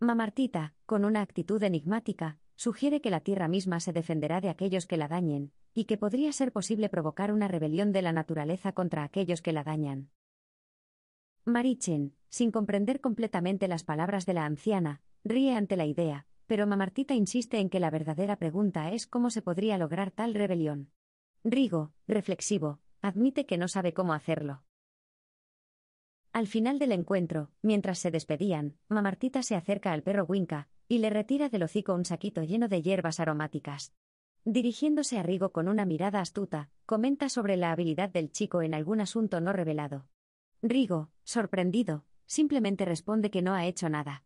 Mamartita, con una actitud enigmática, sugiere que la Tierra misma se defenderá de aquellos que la dañen, y que podría ser posible provocar una rebelión de la naturaleza contra aquellos que la dañan. Marichen, sin comprender completamente las palabras de la anciana, ríe ante la idea, pero Mamartita insiste en que la verdadera pregunta es cómo se podría lograr tal rebelión. Rigo, reflexivo, admite que no sabe cómo hacerlo. Al final del encuentro, mientras se despedían, Mamartita se acerca al perro Winca y le retira del hocico un saquito lleno de hierbas aromáticas. Dirigiéndose a Rigo con una mirada astuta, comenta sobre la habilidad del chico en algún asunto no revelado. Rigo, sorprendido, simplemente responde que no ha hecho nada.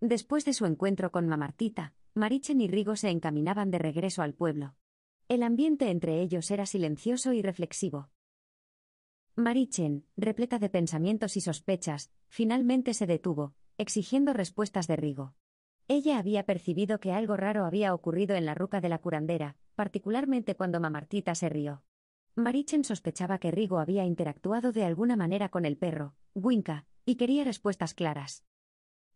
Después de su encuentro con Mamartita, Marichen y Rigo se encaminaban de regreso al pueblo. El ambiente entre ellos era silencioso y reflexivo. Marichen, repleta de pensamientos y sospechas, finalmente se detuvo, exigiendo respuestas de Rigo. Ella había percibido que algo raro había ocurrido en la ruca de la curandera, particularmente cuando Mamartita se rió. Marichen sospechaba que Rigo había interactuado de alguna manera con el perro, Winca, y quería respuestas claras.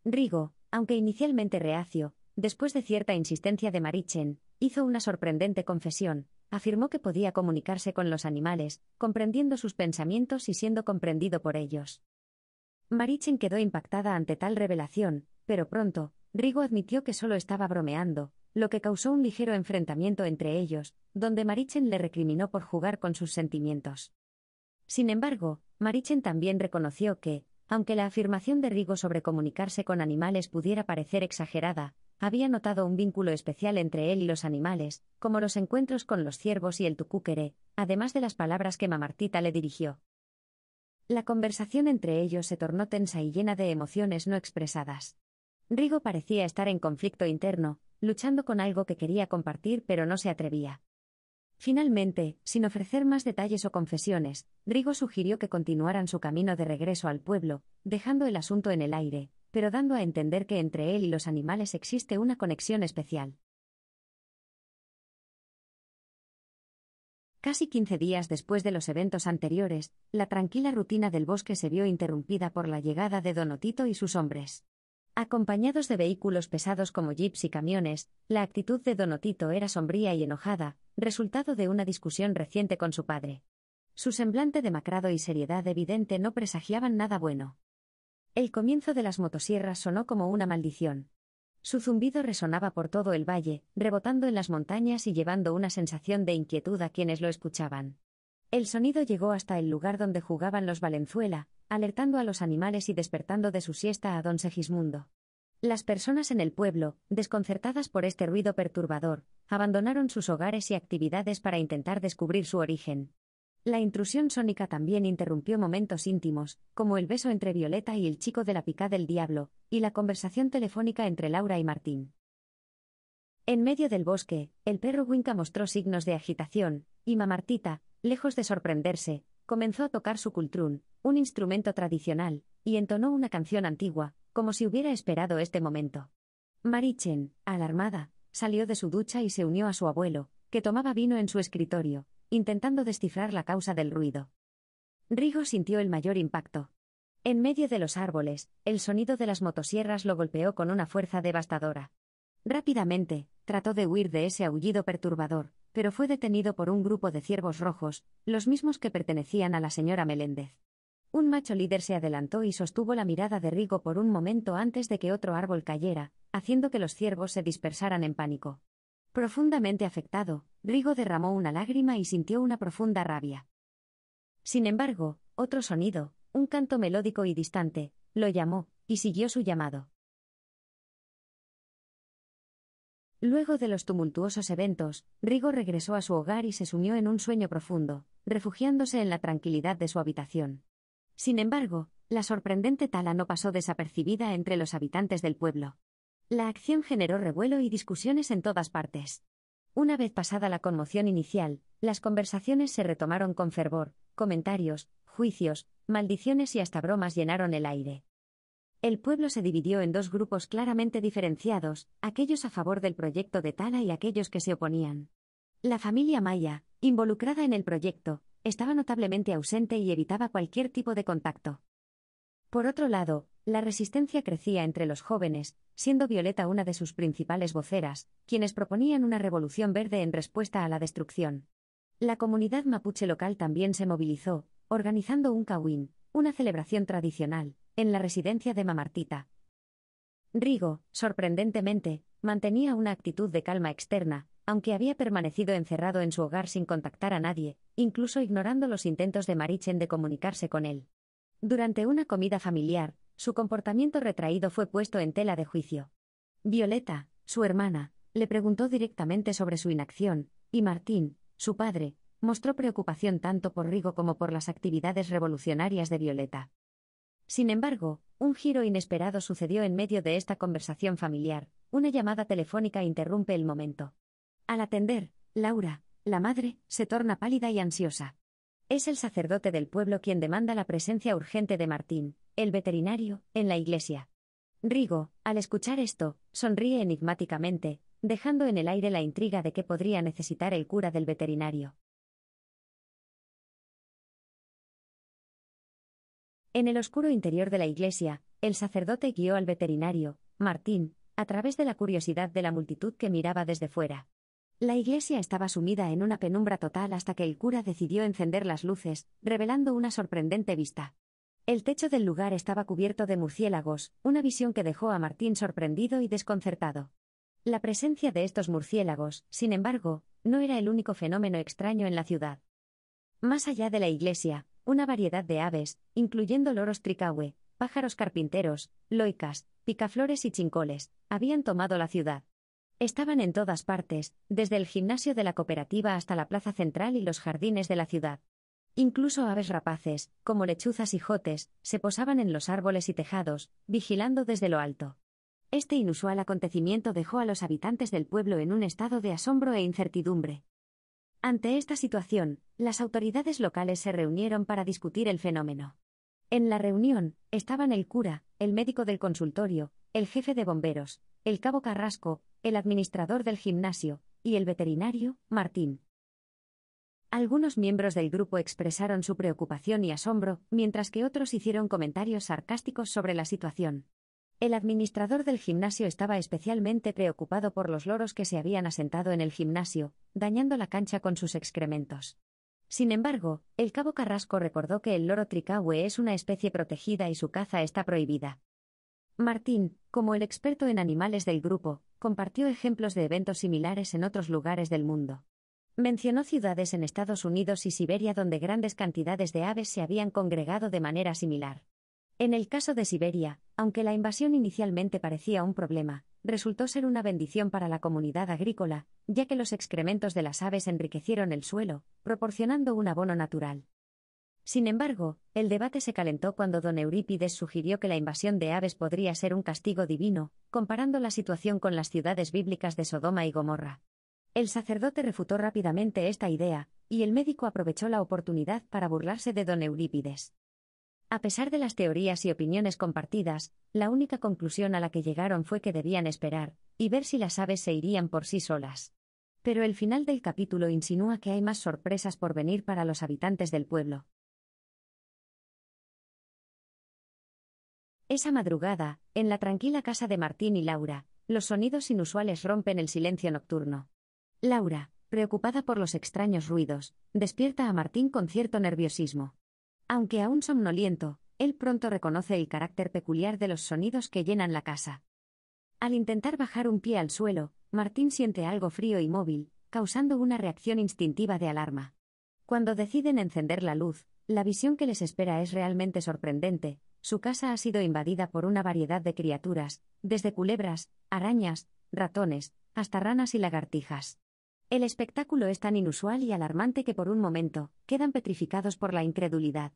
Rigo, aunque inicialmente reacio, después de cierta insistencia de Marichen, hizo una sorprendente confesión, afirmó que podía comunicarse con los animales, comprendiendo sus pensamientos y siendo comprendido por ellos. Marichen quedó impactada ante tal revelación, pero pronto, Rigo admitió que solo estaba bromeando, lo que causó un ligero enfrentamiento entre ellos, donde Marichen le recriminó por jugar con sus sentimientos. Sin embargo, Marichen también reconoció que, aunque la afirmación de Rigo sobre comunicarse con animales pudiera parecer exagerada, había notado un vínculo especial entre él y los animales, como los encuentros con los ciervos y el tucúquere, además de las palabras que Mamartita le dirigió. La conversación entre ellos se tornó tensa y llena de emociones no expresadas. Rigo parecía estar en conflicto interno, luchando con algo que quería compartir pero no se atrevía. Finalmente, sin ofrecer más detalles o confesiones, Rigo sugirió que continuaran su camino de regreso al pueblo, dejando el asunto en el aire, pero dando a entender que entre él y los animales existe una conexión especial. Casi 15 días después de los eventos anteriores, la tranquila rutina del bosque se vio interrumpida por la llegada de Donotito y sus hombres. Acompañados de vehículos pesados como jeeps y camiones, la actitud de Donotito era sombría y enojada, resultado de una discusión reciente con su padre. Su semblante demacrado y seriedad evidente no presagiaban nada bueno. El comienzo de las motosierras sonó como una maldición. Su zumbido resonaba por todo el valle, rebotando en las montañas y llevando una sensación de inquietud a quienes lo escuchaban. El sonido llegó hasta el lugar donde jugaban los Valenzuela, alertando a los animales y despertando de su siesta a don Segismundo. Las personas en el pueblo, desconcertadas por este ruido perturbador, abandonaron sus hogares y actividades para intentar descubrir su origen. La intrusión sónica también interrumpió momentos íntimos, como el beso entre Violeta y el chico de la pica del diablo, y la conversación telefónica entre Laura y Martín. En medio del bosque, el perro Winca mostró signos de agitación, y Mamartita, lejos de sorprenderse, comenzó a tocar su cultrún, un instrumento tradicional, y entonó una canción antigua, como si hubiera esperado este momento. Marichen, alarmada, salió de su ducha y se unió a su abuelo, que tomaba vino en su escritorio, intentando descifrar la causa del ruido. Rigo sintió el mayor impacto. En medio de los árboles, el sonido de las motosierras lo golpeó con una fuerza devastadora. Rápidamente, trató de huir de ese aullido perturbador, pero fue detenido por un grupo de ciervos rojos, los mismos que pertenecían a la señora Meléndez. Un macho líder se adelantó y sostuvo la mirada de Rigo por un momento antes de que otro árbol cayera, haciendo que los ciervos se dispersaran en pánico. Profundamente afectado, Rigo derramó una lágrima y sintió una profunda rabia. Sin embargo, otro sonido, un canto melódico y distante, lo llamó, y siguió su llamado. Luego de los tumultuosos eventos, Rigo regresó a su hogar y se sumió en un sueño profundo, refugiándose en la tranquilidad de su habitación. Sin embargo, la sorprendente tala no pasó desapercibida entre los habitantes del pueblo. La acción generó revuelo y discusiones en todas partes. Una vez pasada la conmoción inicial, las conversaciones se retomaron con fervor, comentarios, juicios, maldiciones y hasta bromas llenaron el aire. El pueblo se dividió en dos grupos claramente diferenciados, aquellos a favor del proyecto de Tala y aquellos que se oponían. La familia Maya, involucrada en el proyecto, estaba notablemente ausente y evitaba cualquier tipo de contacto. Por otro lado, la resistencia crecía entre los jóvenes, siendo Violeta una de sus principales voceras, quienes proponían una revolución verde en respuesta a la destrucción. La comunidad mapuche local también se movilizó, organizando un kawin, una celebración tradicional, en la residencia de Mamartita. Rigo, sorprendentemente, mantenía una actitud de calma externa, aunque había permanecido encerrado en su hogar sin contactar a nadie, incluso ignorando los intentos de Marichen de comunicarse con él. Durante una comida familiar, su comportamiento retraído fue puesto en tela de juicio. Violeta, su hermana, le preguntó directamente sobre su inacción, y Martín, su padre, mostró preocupación tanto por Rigo como por las actividades revolucionarias de Violeta. Sin embargo, un giro inesperado sucedió en medio de esta conversación familiar. Una llamada telefónica interrumpe el momento. Al atender, Laura, la madre, se torna pálida y ansiosa. Es el sacerdote del pueblo quien demanda la presencia urgente de Martín, el veterinario, en la iglesia. Rigo, al escuchar esto, sonríe enigmáticamente, dejando en el aire la intriga de que podría necesitar el cura del veterinario. En el oscuro interior de la iglesia, el sacerdote guió al veterinario, Martín, a través de la curiosidad de la multitud que miraba desde fuera. La iglesia estaba sumida en una penumbra total hasta que el cura decidió encender las luces, revelando una sorprendente vista. El techo del lugar estaba cubierto de murciélagos, una visión que dejó a Martín sorprendido y desconcertado. La presencia de estos murciélagos, sin embargo, no era el único fenómeno extraño en la ciudad. Más allá de la iglesia, una variedad de aves, incluyendo loros tricahue, pájaros carpinteros, loicas, picaflores y chincoles, habían tomado la ciudad. Estaban en todas partes, desde el gimnasio de la cooperativa hasta la plaza central y los jardines de la ciudad. Incluso aves rapaces, como lechuzas y jotes, se posaban en los árboles y tejados, vigilando desde lo alto. Este inusual acontecimiento dejó a los habitantes del pueblo en un estado de asombro e incertidumbre. Ante esta situación, las autoridades locales se reunieron para discutir el fenómeno. En la reunión, estaban el cura, el médico del consultorio, el jefe de bomberos, el cabo Carrasco, el administrador del gimnasio, y el veterinario, Martín. Algunos miembros del grupo expresaron su preocupación y asombro, mientras que otros hicieron comentarios sarcásticos sobre la situación. El administrador del gimnasio estaba especialmente preocupado por los loros que se habían asentado en el gimnasio, dañando la cancha con sus excrementos. Sin embargo, el cabo Carrasco recordó que el loro tricahue es una especie protegida y su caza está prohibida. Martín, como el experto en animales del grupo, compartió ejemplos de eventos similares en otros lugares del mundo. Mencionó ciudades en Estados Unidos y Siberia donde grandes cantidades de aves se habían congregado de manera similar. En el caso de Siberia, aunque la invasión inicialmente parecía un problema, resultó ser una bendición para la comunidad agrícola, ya que los excrementos de las aves enriquecieron el suelo, proporcionando un abono natural. Sin embargo, el debate se calentó cuando don Eurípides sugirió que la invasión de aves podría ser un castigo divino, comparando la situación con las ciudades bíblicas de Sodoma y Gomorra. El sacerdote refutó rápidamente esta idea, y el médico aprovechó la oportunidad para burlarse de don Eurípides. A pesar de las teorías y opiniones compartidas, la única conclusión a la que llegaron fue que debían esperar, y ver si las aves se irían por sí solas. Pero el final del capítulo insinúa que hay más sorpresas por venir para los habitantes del pueblo. Esa madrugada, en la tranquila casa de Martín y Laura, los sonidos inusuales rompen el silencio nocturno. Laura, preocupada por los extraños ruidos, despierta a Martín con cierto nerviosismo. Aunque aún somnoliento, él pronto reconoce el carácter peculiar de los sonidos que llenan la casa. Al intentar bajar un pie al suelo, Martín siente algo frío y móvil, causando una reacción instintiva de alarma. Cuando deciden encender la luz, la visión que les espera es realmente sorprendente, su casa ha sido invadida por una variedad de criaturas, desde culebras, arañas, ratones, hasta ranas y lagartijas. El espectáculo es tan inusual y alarmante que por un momento, quedan petrificados por la incredulidad.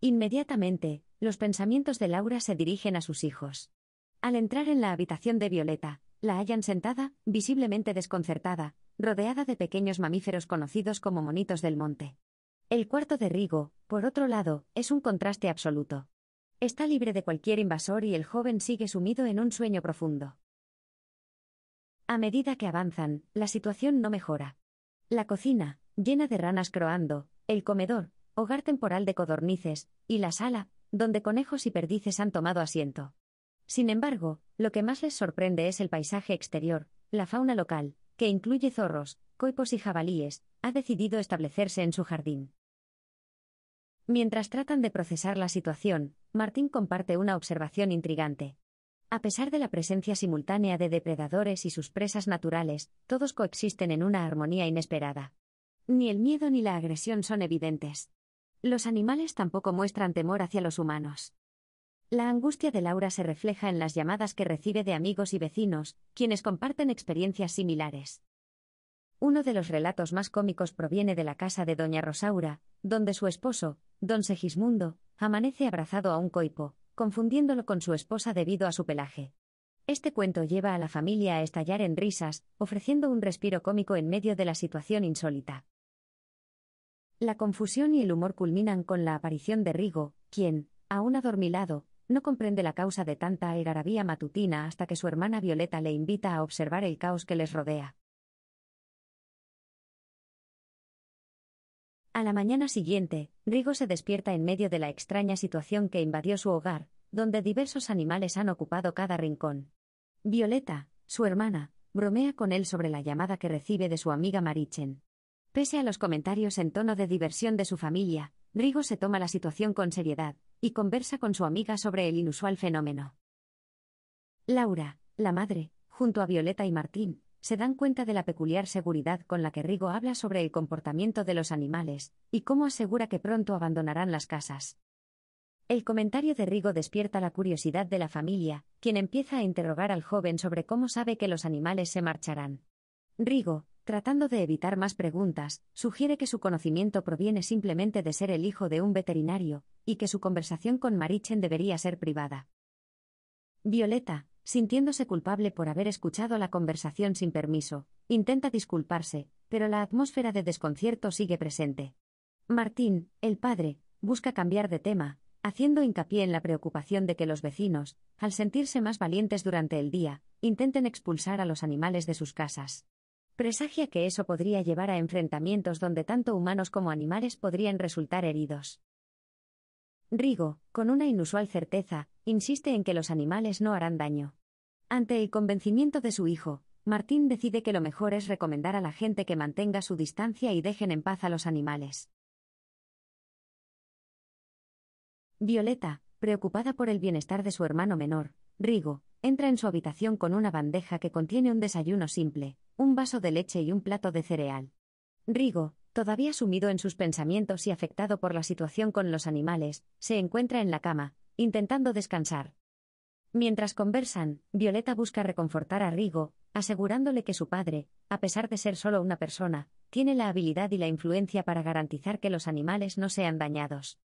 Inmediatamente, los pensamientos de Laura se dirigen a sus hijos. Al entrar en la habitación de Violeta, la hallan sentada, visiblemente desconcertada, rodeada de pequeños mamíferos conocidos como monitos del monte. El cuarto de Rigo, por otro lado, es un contraste absoluto. Está libre de cualquier invasor y el joven sigue sumido en un sueño profundo. A medida que avanzan, la situación no mejora. La cocina, llena de ranas croando, el comedor, hogar temporal de codornices, y la sala, donde conejos y perdices han tomado asiento. Sin embargo, lo que más les sorprende es el paisaje exterior, la fauna local, que incluye zorros, coipos y jabalíes, ha decidido establecerse en su jardín. Mientras tratan de procesar la situación, Martín comparte una observación intrigante. A pesar de la presencia simultánea de depredadores y sus presas naturales, todos coexisten en una armonía inesperada. Ni el miedo ni la agresión son evidentes. Los animales tampoco muestran temor hacia los humanos. La angustia de Laura se refleja en las llamadas que recibe de amigos y vecinos, quienes comparten experiencias similares. Uno de los relatos más cómicos proviene de la casa de doña Rosaura, donde su esposo, don Segismundo, amanece abrazado a un coipo, confundiéndolo con su esposa debido a su pelaje. Este cuento lleva a la familia a estallar en risas, ofreciendo un respiro cómico en medio de la situación insólita. La confusión y el humor culminan con la aparición de Rigo, quien, aún adormilado, no comprende la causa de tanta algarabía matutina hasta que su hermana Violeta le invita a observar el caos que les rodea. A la mañana siguiente, Rigo se despierta en medio de la extraña situación que invadió su hogar, donde diversos animales han ocupado cada rincón. Violeta, su hermana, bromea con él sobre la llamada que recibe de su amiga Marichen. Pese a los comentarios en tono de diversión de su familia, Rigo se toma la situación con seriedad, y conversa con su amiga sobre el inusual fenómeno. Laura, la madre, junto a Violeta y Martín, se dan cuenta de la peculiar seguridad con la que Rigo habla sobre el comportamiento de los animales, y cómo asegura que pronto abandonarán las casas. El comentario de Rigo despierta la curiosidad de la familia, quien empieza a interrogar al joven sobre cómo sabe que los animales se marcharán. Rigo, tratando de evitar más preguntas, sugiere que su conocimiento proviene simplemente de ser el hijo de un veterinario, y que su conversación con Marichen debería ser privada. Violeta, sintiéndose culpable por haber escuchado la conversación sin permiso, intenta disculparse, pero la atmósfera de desconcierto sigue presente. Martín, el padre, busca cambiar de tema, haciendo hincapié en la preocupación de que los vecinos, al sentirse más valientes durante el día, intenten expulsar a los animales de sus casas. Presagia que eso podría llevar a enfrentamientos donde tanto humanos como animales podrían resultar heridos. Rigo, con una inusual certeza, insiste en que los animales no harán daño. Ante el convencimiento de su hijo, Martín decide que lo mejor es recomendar a la gente que mantenga su distancia y dejen en paz a los animales. Violeta, preocupada por el bienestar de su hermano menor, Rigo, entra en su habitación con una bandeja que contiene un desayuno simple, un vaso de leche y un plato de cereal. Rigo, todavía sumido en sus pensamientos y afectado por la situación con los animales, se encuentra en la cama, intentando descansar. Mientras conversan, Violeta busca reconfortar a Rigo, asegurándole que su padre, a pesar de ser solo una persona, tiene la habilidad y la influencia para garantizar que los animales no sean dañados.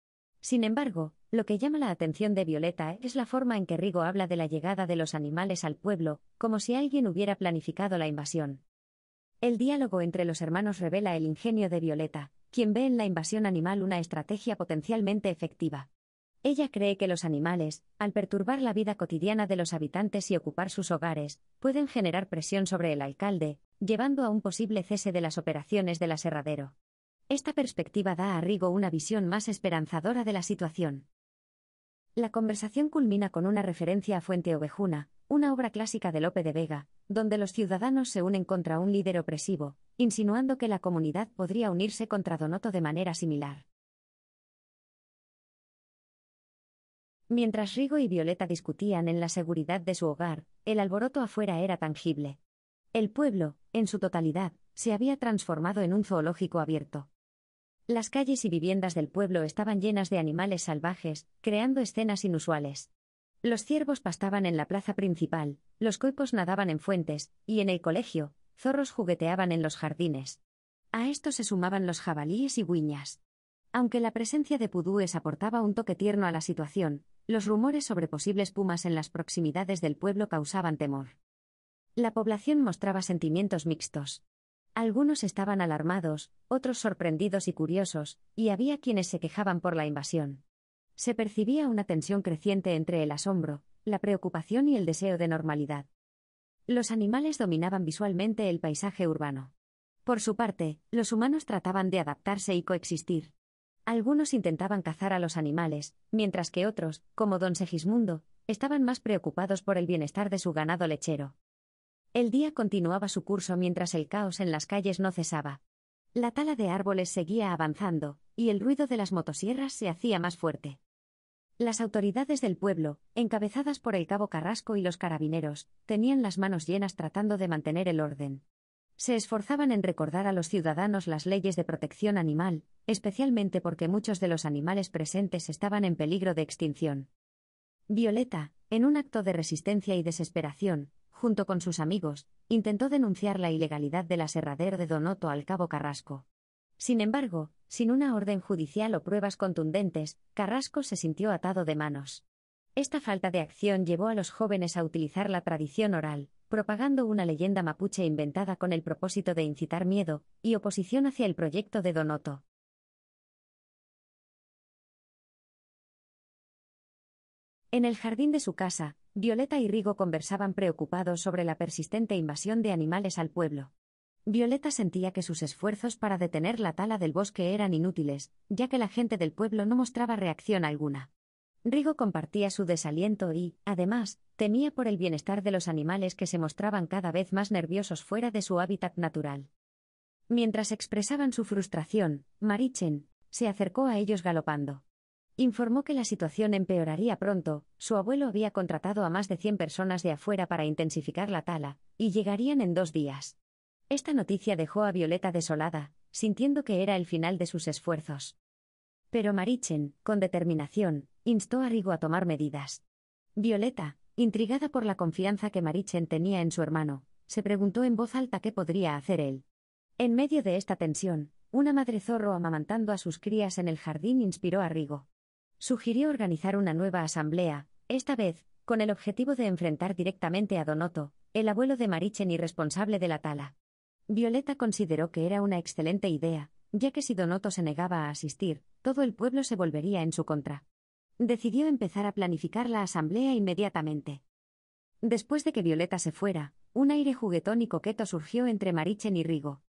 Sin embargo, lo que llama la atención de Violeta es la forma en que Rigo habla de la llegada de los animales al pueblo, como si alguien hubiera planificado la invasión. El diálogo entre los hermanos revela el ingenio de Violeta, quien ve en la invasión animal una estrategia potencialmente efectiva. Ella cree que los animales, al perturbar la vida cotidiana de los habitantes y ocupar sus hogares, pueden generar presión sobre el alcalde, llevando a un posible cese de las operaciones del aserradero. Esta perspectiva da a Rigo una visión más esperanzadora de la situación. La conversación culmina con una referencia a Fuente Ovejuna, una obra clásica de Lope de Vega, donde los ciudadanos se unen contra un líder opresivo, insinuando que la comunidad podría unirse contra Donoto de manera similar. Mientras Rigo y Violeta discutían en la seguridad de su hogar, el alboroto afuera era tangible. El pueblo, en su totalidad, se había transformado en un zoológico abierto. Las calles y viviendas del pueblo estaban llenas de animales salvajes, creando escenas inusuales. Los ciervos pastaban en la plaza principal, los coipos nadaban en fuentes, y en el colegio, zorros jugueteaban en los jardines. A esto se sumaban los jabalíes y guiñas. Aunque la presencia de pudúes aportaba un toque tierno a la situación, los rumores sobre posibles pumas en las proximidades del pueblo causaban temor. La población mostraba sentimientos mixtos. Algunos estaban alarmados, otros sorprendidos y curiosos, y había quienes se quejaban por la invasión. Se percibía una tensión creciente entre el asombro, la preocupación y el deseo de normalidad. Los animales dominaban visualmente el paisaje urbano. Por su parte, los humanos trataban de adaptarse y coexistir. Algunos intentaban cazar a los animales, mientras que otros, como don Segismundo, estaban más preocupados por el bienestar de su ganado lechero. El día continuaba su curso mientras el caos en las calles no cesaba. La tala de árboles seguía avanzando, y el ruido de las motosierras se hacía más fuerte. Las autoridades del pueblo, encabezadas por el cabo Carrasco y los carabineros, tenían las manos llenas tratando de mantener el orden se esforzaban en recordar a los ciudadanos las leyes de protección animal, especialmente porque muchos de los animales presentes estaban en peligro de extinción. Violeta, en un acto de resistencia y desesperación, junto con sus amigos, intentó denunciar la ilegalidad del aserradero de Donoto al cabo Carrasco. Sin embargo, sin una orden judicial o pruebas contundentes, Carrasco se sintió atado de manos. Esta falta de acción llevó a los jóvenes a utilizar la tradición oral, propagando una leyenda mapuche inventada con el propósito de incitar miedo y oposición hacia el proyecto de Donoto. En el jardín de su casa, Violeta y Rigo conversaban preocupados sobre la persistente invasión de animales al pueblo. Violeta sentía que sus esfuerzos para detener la tala del bosque eran inútiles, ya que la gente del pueblo no mostraba reacción alguna. Rigo compartía su desaliento y, además, temía por el bienestar de los animales que se mostraban cada vez más nerviosos fuera de su hábitat natural. Mientras expresaban su frustración, Marichen se acercó a ellos galopando. Informó que la situación empeoraría pronto, su abuelo había contratado a más de cien personas de afuera para intensificar la tala, y llegarían en dos días. Esta noticia dejó a Violeta desolada, sintiendo que era el final de sus esfuerzos. Pero Marichen, con determinación, instó a Rigo a tomar medidas. Violeta, intrigada por la confianza que Marichen tenía en su hermano, se preguntó en voz alta qué podría hacer él. En medio de esta tensión, una madre zorro amamantando a sus crías en el jardín inspiró a Rigo. Sugirió organizar una nueva asamblea, esta vez, con el objetivo de enfrentar directamente a Donoto, el abuelo de Marichen y responsable de la tala. Violeta consideró que era una excelente idea, ya que si Donoto se negaba a asistir, todo el pueblo se volvería en su contra. Decidió empezar a planificar la asamblea inmediatamente. Después de que Violeta se fuera, un aire juguetón y coqueto surgió entre Marichen y Rigo.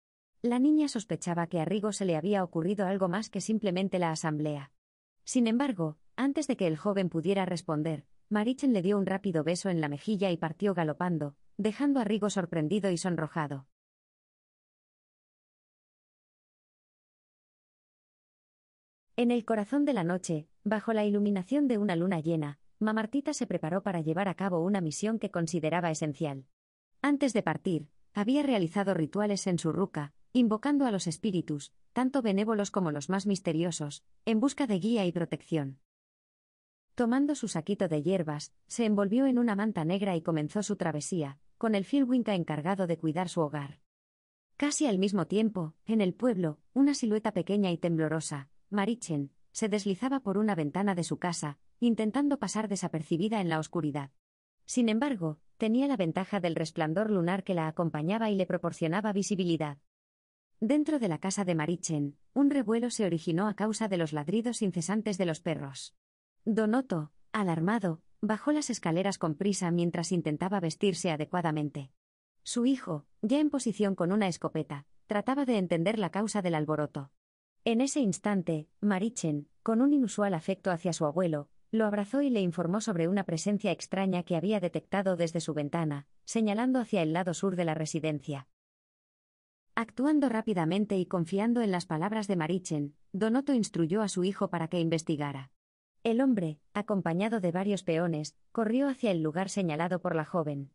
La niña sospechaba que a Rigo se le había ocurrido algo más que simplemente la asamblea. Sin embargo, antes de que el joven pudiera responder, Marichen le dio un rápido beso en la mejilla y partió galopando, dejando a Rigo sorprendido y sonrojado. En el corazón de la noche, bajo la iluminación de una luna llena, Mamartita se preparó para llevar a cabo una misión que consideraba esencial. Antes de partir, había realizado rituales en su ruca, invocando a los espíritus, tanto benévolos como los más misteriosos, en busca de guía y protección. Tomando su saquito de hierbas, se envolvió en una manta negra y comenzó su travesía, con el filwinka encargado de cuidar su hogar. Casi al mismo tiempo, en el pueblo, una silueta pequeña y temblorosa, Marichen, se deslizaba por una ventana de su casa, intentando pasar desapercibida en la oscuridad. Sin embargo, tenía la ventaja del resplandor lunar que la acompañaba y le proporcionaba visibilidad. Dentro de la casa de Marichen, un revuelo se originó a causa de los ladridos incesantes de los perros. Donoto, alarmado, bajó las escaleras con prisa mientras intentaba vestirse adecuadamente. Su hijo, ya en posición con una escopeta, trataba de entender la causa del alboroto. En ese instante, Marichen, con un inusual afecto hacia su abuelo, lo abrazó y le informó sobre una presencia extraña que había detectado desde su ventana, señalando hacia el lado sur de la residencia. Actuando rápidamente y confiando en las palabras de Marichen, Donoto instruyó a su hijo para que investigara. El hombre, acompañado de varios peones, corrió hacia el lugar señalado por la joven.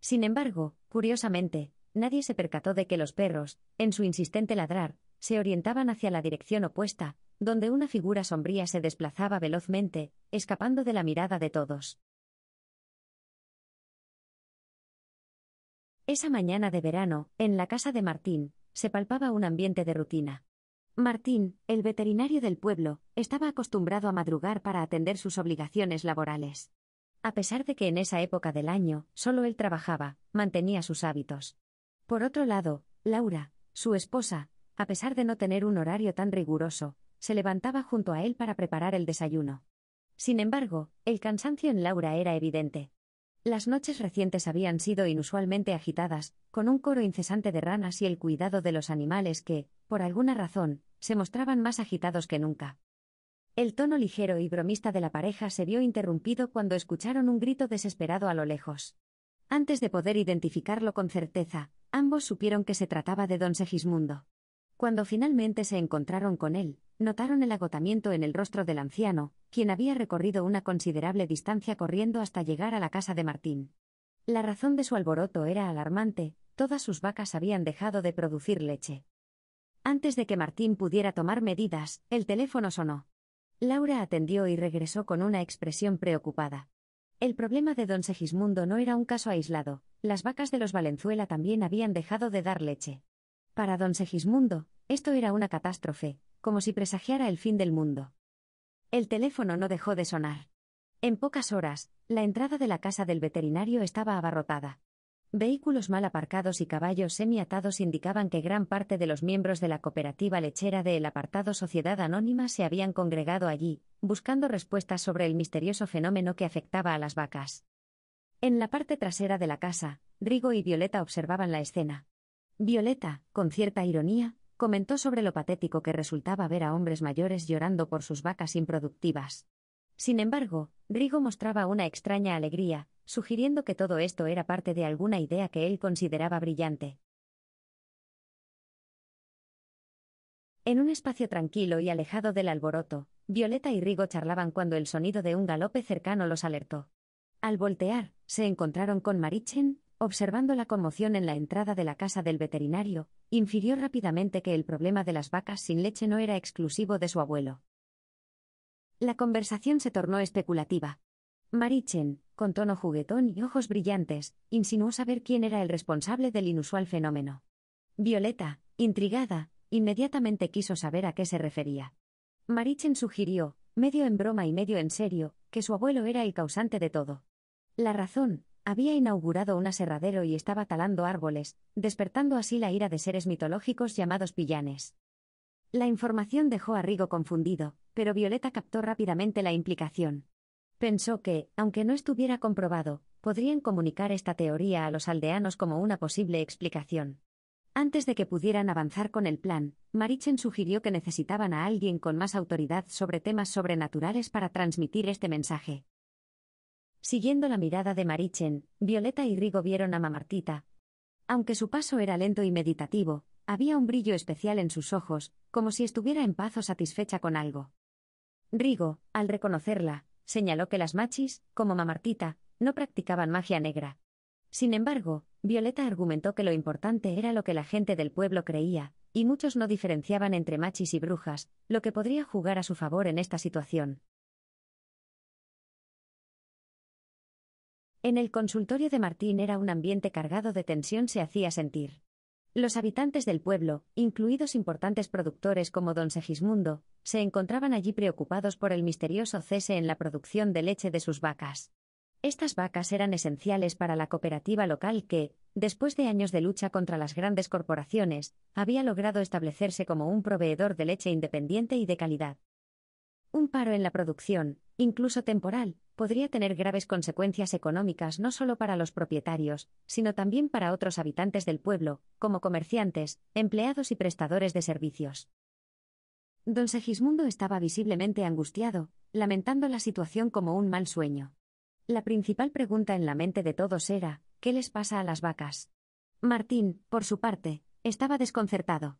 Sin embargo, curiosamente, nadie se percató de que los perros, en su insistente ladrar, se orientaban hacia la dirección opuesta, donde una figura sombría se desplazaba velozmente, escapando de la mirada de todos. Esa mañana de verano, en la casa de Martín, se palpaba un ambiente de rutina. Martín, el veterinario del pueblo, estaba acostumbrado a madrugar para atender sus obligaciones laborales. A pesar de que en esa época del año solo él trabajaba, mantenía sus hábitos. Por otro lado, Laura, su esposa, a pesar de no tener un horario tan riguroso, se levantaba junto a él para preparar el desayuno. Sin embargo, el cansancio en Laura era evidente. Las noches recientes habían sido inusualmente agitadas, con un coro incesante de ranas y el cuidado de los animales que, por alguna razón, se mostraban más agitados que nunca. El tono ligero y bromista de la pareja se vio interrumpido cuando escucharon un grito desesperado a lo lejos. Antes de poder identificarlo con certeza, ambos supieron que se trataba de don Segismundo. Cuando finalmente se encontraron con él, notaron el agotamiento en el rostro del anciano, quien había recorrido una considerable distancia corriendo hasta llegar a la casa de Martín. La razón de su alboroto era alarmante, todas sus vacas habían dejado de producir leche. Antes de que Martín pudiera tomar medidas, el teléfono sonó. Laura atendió y regresó con una expresión preocupada. El problema de don Segismundo no era un caso aislado, las vacas de los Valenzuela también habían dejado de dar leche. Para don Segismundo, esto era una catástrofe, como si presagiara el fin del mundo. El teléfono no dejó de sonar. En pocas horas, la entrada de la casa del veterinario estaba abarrotada. Vehículos mal aparcados y caballos semiatados indicaban que gran parte de los miembros de la cooperativa lechera de el apartado Sociedad Anónima se habían congregado allí, buscando respuestas sobre el misterioso fenómeno que afectaba a las vacas. En la parte trasera de la casa, Rigo y Violeta observaban la escena. Violeta, con cierta ironía, comentó sobre lo patético que resultaba ver a hombres mayores llorando por sus vacas improductivas. Sin embargo, Rigo mostraba una extraña alegría, sugiriendo que todo esto era parte de alguna idea que él consideraba brillante. En un espacio tranquilo y alejado del alboroto, Violeta y Rigo charlaban cuando el sonido de un galope cercano los alertó. Al voltear, se encontraron con Marichen, observando la conmoción en la entrada de la casa del veterinario, infirió rápidamente que el problema de las vacas sin leche no era exclusivo de su abuelo. La conversación se tornó especulativa. Marichen, con tono juguetón y ojos brillantes, insinuó saber quién era el responsable del inusual fenómeno. Violeta, intrigada, inmediatamente quiso saber a qué se refería. Marichen sugirió, medio en broma y medio en serio, que su abuelo era el causante de todo. La razón, había inaugurado un aserradero y estaba talando árboles, despertando así la ira de seres mitológicos llamados pillanes. La información dejó a Rigo confundido, pero Violeta captó rápidamente la implicación. Pensó que, aunque no estuviera comprobado, podrían comunicar esta teoría a los aldeanos como una posible explicación. Antes de que pudieran avanzar con el plan, Marichen sugirió que necesitaban a alguien con más autoridad sobre temas sobrenaturales para transmitir este mensaje. Siguiendo la mirada de Marichen, Violeta y Rigo vieron a Mamartita. Aunque su paso era lento y meditativo, había un brillo especial en sus ojos, como si estuviera en paz o satisfecha con algo. Rigo, al reconocerla, señaló que las machis, como Mamartita, no practicaban magia negra. Sin embargo, Violeta argumentó que lo importante era lo que la gente del pueblo creía, y muchos no diferenciaban entre machis y brujas, lo que podría jugar a su favor en esta situación. En el consultorio de Martín era un ambiente cargado de tensión se hacía sentir. Los habitantes del pueblo, incluidos importantes productores como don Segismundo, se encontraban allí preocupados por el misterioso cese en la producción de leche de sus vacas. Estas vacas eran esenciales para la cooperativa local que, después de años de lucha contra las grandes corporaciones, había logrado establecerse como un proveedor de leche independiente y de calidad. Un paro en la producción, incluso temporal, podría tener graves consecuencias económicas no solo para los propietarios, sino también para otros habitantes del pueblo, como comerciantes, empleados y prestadores de servicios. Don Segismundo estaba visiblemente angustiado, lamentando la situación como un mal sueño. La principal pregunta en la mente de todos era, ¿qué les pasa a las vacas? Martín, por su parte, estaba desconcertado.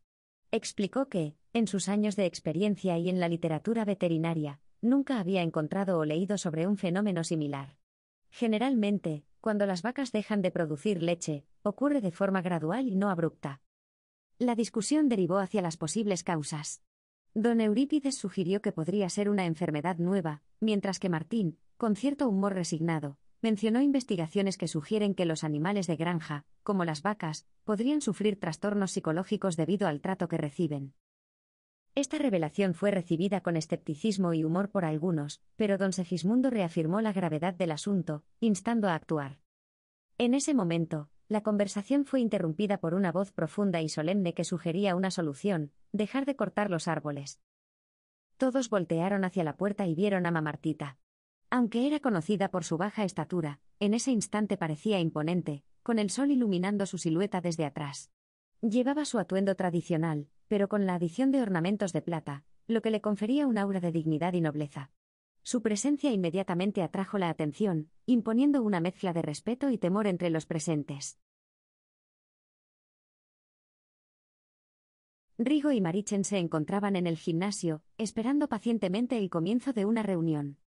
Explicó que, en sus años de experiencia y en la literatura veterinaria, Nunca había encontrado o leído sobre un fenómeno similar. Generalmente, cuando las vacas dejan de producir leche, ocurre de forma gradual y no abrupta. La discusión derivó hacia las posibles causas. Don Eurípides sugirió que podría ser una enfermedad nueva, mientras que Martín, con cierto humor resignado, mencionó investigaciones que sugieren que los animales de granja, como las vacas, podrían sufrir trastornos psicológicos debido al trato que reciben. Esta revelación fue recibida con escepticismo y humor por algunos, pero don Segismundo reafirmó la gravedad del asunto, instando a actuar. En ese momento, la conversación fue interrumpida por una voz profunda y solemne que sugería una solución, dejar de cortar los árboles. Todos voltearon hacia la puerta y vieron a Mamartita. Aunque era conocida por su baja estatura, en ese instante parecía imponente, con el sol iluminando su silueta desde atrás. Llevaba su atuendo tradicional, pero con la adición de ornamentos de plata, lo que le confería un aura de dignidad y nobleza. Su presencia inmediatamente atrajo la atención, imponiendo una mezcla de respeto y temor entre los presentes. Rigo y Marichen se encontraban en el gimnasio, esperando pacientemente el comienzo de una reunión.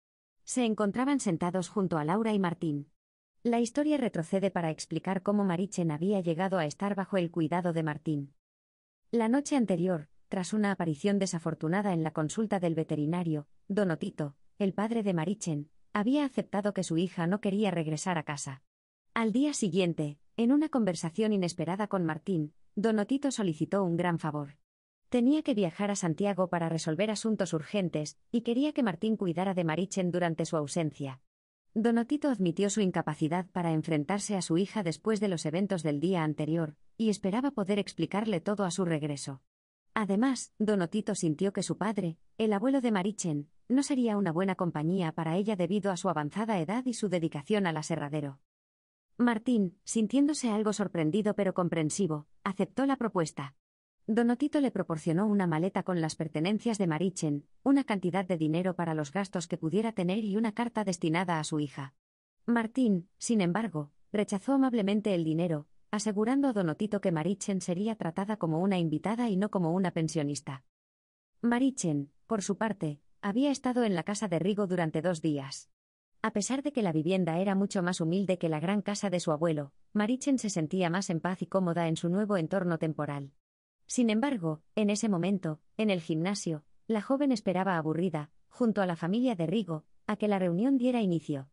Se encontraban sentados junto a Laura y Martín. La historia retrocede para explicar cómo Marichen había llegado a estar bajo el cuidado de Martín. La noche anterior, tras una aparición desafortunada en la consulta del veterinario, Donotito, el padre de Marichen, había aceptado que su hija no quería regresar a casa. Al día siguiente, en una conversación inesperada con Martín, Donotito solicitó un gran favor. Tenía que viajar a Santiago para resolver asuntos urgentes, y quería que Martín cuidara de Marichen durante su ausencia. Donotito admitió su incapacidad para enfrentarse a su hija después de los eventos del día anterior, y esperaba poder explicarle todo a su regreso. Además, Donotito sintió que su padre, el abuelo de Marichen, no sería una buena compañía para ella debido a su avanzada edad y su dedicación al aserradero. Martín, sintiéndose algo sorprendido pero comprensivo, aceptó la propuesta. Donotito le proporcionó una maleta con las pertenencias de Marichen, una cantidad de dinero para los gastos que pudiera tener y una carta destinada a su hija. Martín, sin embargo, rechazó amablemente el dinero, asegurando a Donotito que Marichen sería tratada como una invitada y no como una pensionista. Marichen, por su parte, había estado en la casa de Rigo durante dos días. A pesar de que la vivienda era mucho más humilde que la gran casa de su abuelo, Marichen se sentía más en paz y cómoda en su nuevo entorno temporal. Sin embargo, en ese momento, en el gimnasio, la joven esperaba aburrida, junto a la familia de Rigo, a que la reunión diera inicio.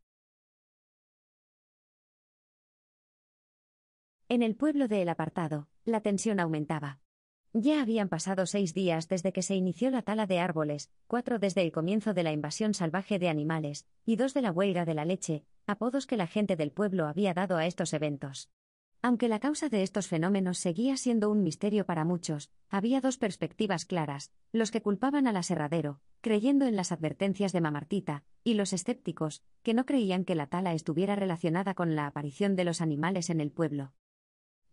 En el pueblo de El Apartado, la tensión aumentaba. Ya habían pasado seis días desde que se inició la tala de árboles, cuatro desde el comienzo de la invasión salvaje de animales, y dos de la huelga de la leche, apodos que la gente del pueblo había dado a estos eventos. Aunque la causa de estos fenómenos seguía siendo un misterio para muchos, había dos perspectivas claras, los que culpaban al aserradero, creyendo en las advertencias de Mamartita, y los escépticos, que no creían que la tala estuviera relacionada con la aparición de los animales en el pueblo.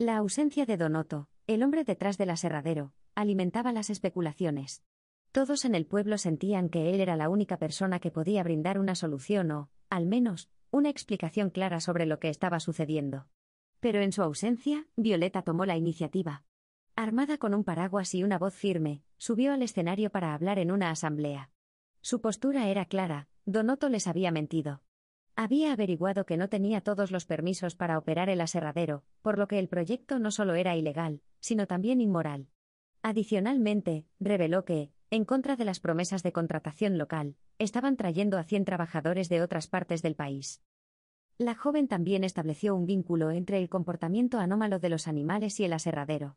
La ausencia de Donoto, el hombre detrás del aserradero, alimentaba las especulaciones. Todos en el pueblo sentían que él era la única persona que podía brindar una solución o, al menos, una explicación clara sobre lo que estaba sucediendo. Pero en su ausencia, Violeta tomó la iniciativa. Armada con un paraguas y una voz firme, subió al escenario para hablar en una asamblea. Su postura era clara, Donoto les había mentido. Había averiguado que no tenía todos los permisos para operar el aserradero, por lo que el proyecto no solo era ilegal, sino también inmoral. Adicionalmente, reveló que, en contra de las promesas de contratación local, estaban trayendo a 100 trabajadores de otras partes del país. La joven también estableció un vínculo entre el comportamiento anómalo de los animales y el aserradero.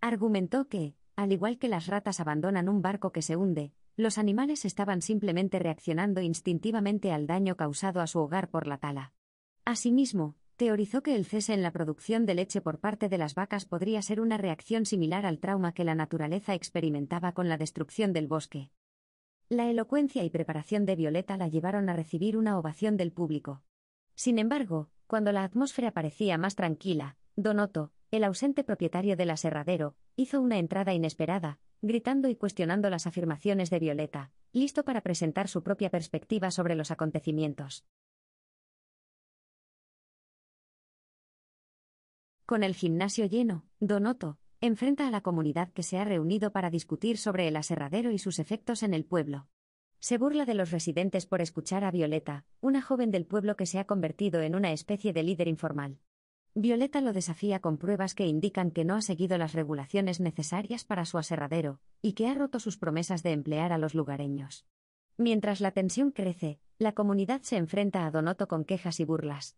Argumentó que, al igual que las ratas abandonan un barco que se hunde, los animales estaban simplemente reaccionando instintivamente al daño causado a su hogar por la tala. Asimismo, teorizó que el cese en la producción de leche por parte de las vacas podría ser una reacción similar al trauma que la naturaleza experimentaba con la destrucción del bosque. La elocuencia y preparación de Violeta la llevaron a recibir una ovación del público. Sin embargo, cuando la atmósfera parecía más tranquila, Donoto, el ausente propietario del aserradero, hizo una entrada inesperada, gritando y cuestionando las afirmaciones de Violeta, listo para presentar su propia perspectiva sobre los acontecimientos. Con el gimnasio lleno, Donoto enfrenta a la comunidad que se ha reunido para discutir sobre el aserradero y sus efectos en el pueblo. Se burla de los residentes por escuchar a Violeta, una joven del pueblo que se ha convertido en una especie de líder informal. Violeta lo desafía con pruebas que indican que no ha seguido las regulaciones necesarias para su aserradero, y que ha roto sus promesas de emplear a los lugareños. Mientras la tensión crece, la comunidad se enfrenta a Donoto con quejas y burlas.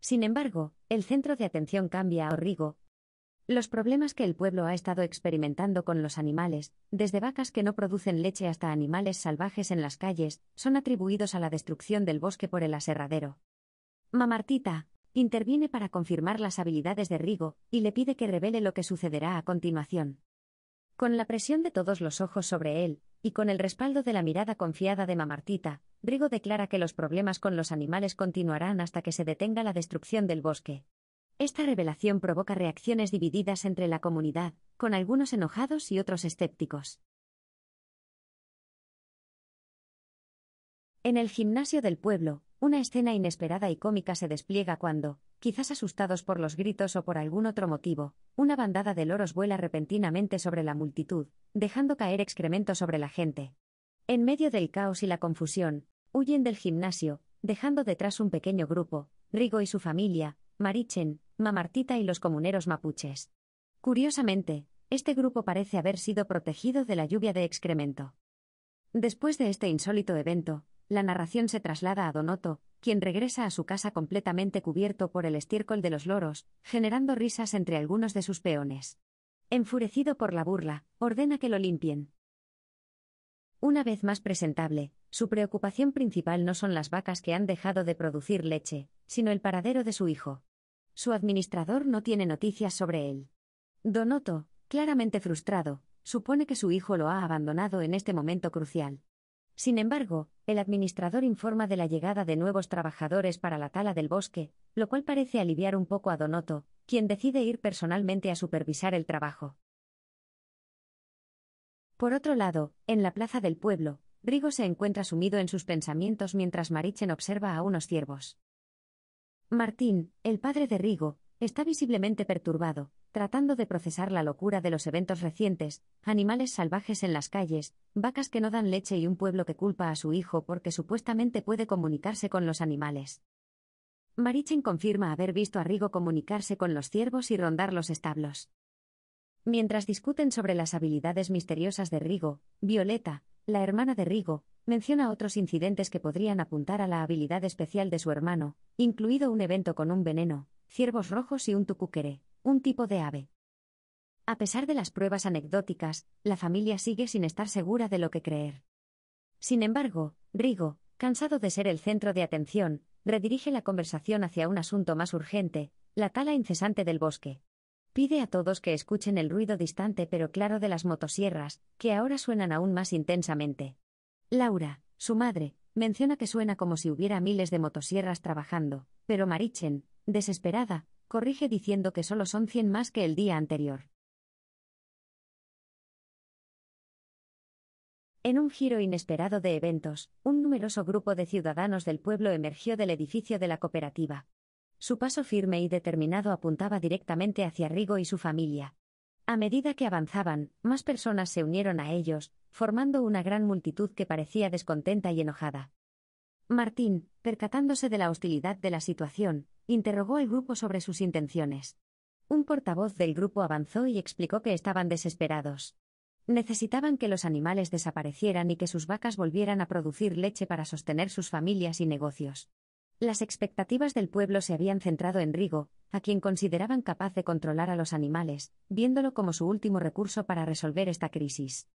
Sin embargo, el centro de atención cambia a Orrigo. Los problemas que el pueblo ha estado experimentando con los animales, desde vacas que no producen leche hasta animales salvajes en las calles, son atribuidos a la destrucción del bosque por el aserradero. Mamartita, interviene para confirmar las habilidades de Rigo, y le pide que revele lo que sucederá a continuación. Con la presión de todos los ojos sobre él, y con el respaldo de la mirada confiada de Mamartita, Rigo declara que los problemas con los animales continuarán hasta que se detenga la destrucción del bosque. Esta revelación provoca reacciones divididas entre la comunidad, con algunos enojados y otros escépticos. En el gimnasio del pueblo, una escena inesperada y cómica se despliega cuando, quizás asustados por los gritos o por algún otro motivo, una bandada de loros vuela repentinamente sobre la multitud, dejando caer excremento sobre la gente. En medio del caos y la confusión, huyen del gimnasio, dejando detrás un pequeño grupo, Rigo y su familia, Marichen, Mamartita y los comuneros mapuches. Curiosamente, este grupo parece haber sido protegido de la lluvia de excremento. Después de este insólito evento, la narración se traslada a Donoto, quien regresa a su casa completamente cubierto por el estiércol de los loros, generando risas entre algunos de sus peones. Enfurecido por la burla, ordena que lo limpien. Una vez más presentable, su preocupación principal no son las vacas que han dejado de producir leche, sino el paradero de su hijo. Su administrador no tiene noticias sobre él. Donoto, claramente frustrado, supone que su hijo lo ha abandonado en este momento crucial. Sin embargo, el administrador informa de la llegada de nuevos trabajadores para la tala del bosque, lo cual parece aliviar un poco a Donoto, quien decide ir personalmente a supervisar el trabajo. Por otro lado, en la plaza del pueblo, Rigo se encuentra sumido en sus pensamientos mientras Marichen observa a unos ciervos. Martín, el padre de Rigo, está visiblemente perturbado, tratando de procesar la locura de los eventos recientes, animales salvajes en las calles, vacas que no dan leche y un pueblo que culpa a su hijo porque supuestamente puede comunicarse con los animales. Marichen confirma haber visto a Rigo comunicarse con los ciervos y rondar los establos. Mientras discuten sobre las habilidades misteriosas de Rigo, Violeta, la hermana de Rigo, menciona otros incidentes que podrían apuntar a la habilidad especial de su hermano, incluido un evento con un veneno, ciervos rojos y un tucuquere un tipo de ave. A pesar de las pruebas anecdóticas, la familia sigue sin estar segura de lo que creer. Sin embargo, Rigo, cansado de ser el centro de atención, redirige la conversación hacia un asunto más urgente, la tala incesante del bosque. Pide a todos que escuchen el ruido distante pero claro de las motosierras, que ahora suenan aún más intensamente. Laura, su madre, menciona que suena como si hubiera miles de motosierras trabajando, pero Marichen, desesperada, corrige diciendo que solo son 100 más que el día anterior. En un giro inesperado de eventos, un numeroso grupo de ciudadanos del pueblo emergió del edificio de la cooperativa. Su paso firme y determinado apuntaba directamente hacia Rigo y su familia. A medida que avanzaban, más personas se unieron a ellos, formando una gran multitud que parecía descontenta y enojada. Martín, percatándose de la hostilidad de la situación, interrogó al grupo sobre sus intenciones. Un portavoz del grupo avanzó y explicó que estaban desesperados. Necesitaban que los animales desaparecieran y que sus vacas volvieran a producir leche para sostener sus familias y negocios. Las expectativas del pueblo se habían centrado en Rigo, a quien consideraban capaz de controlar a los animales, viéndolo como su último recurso para resolver esta crisis.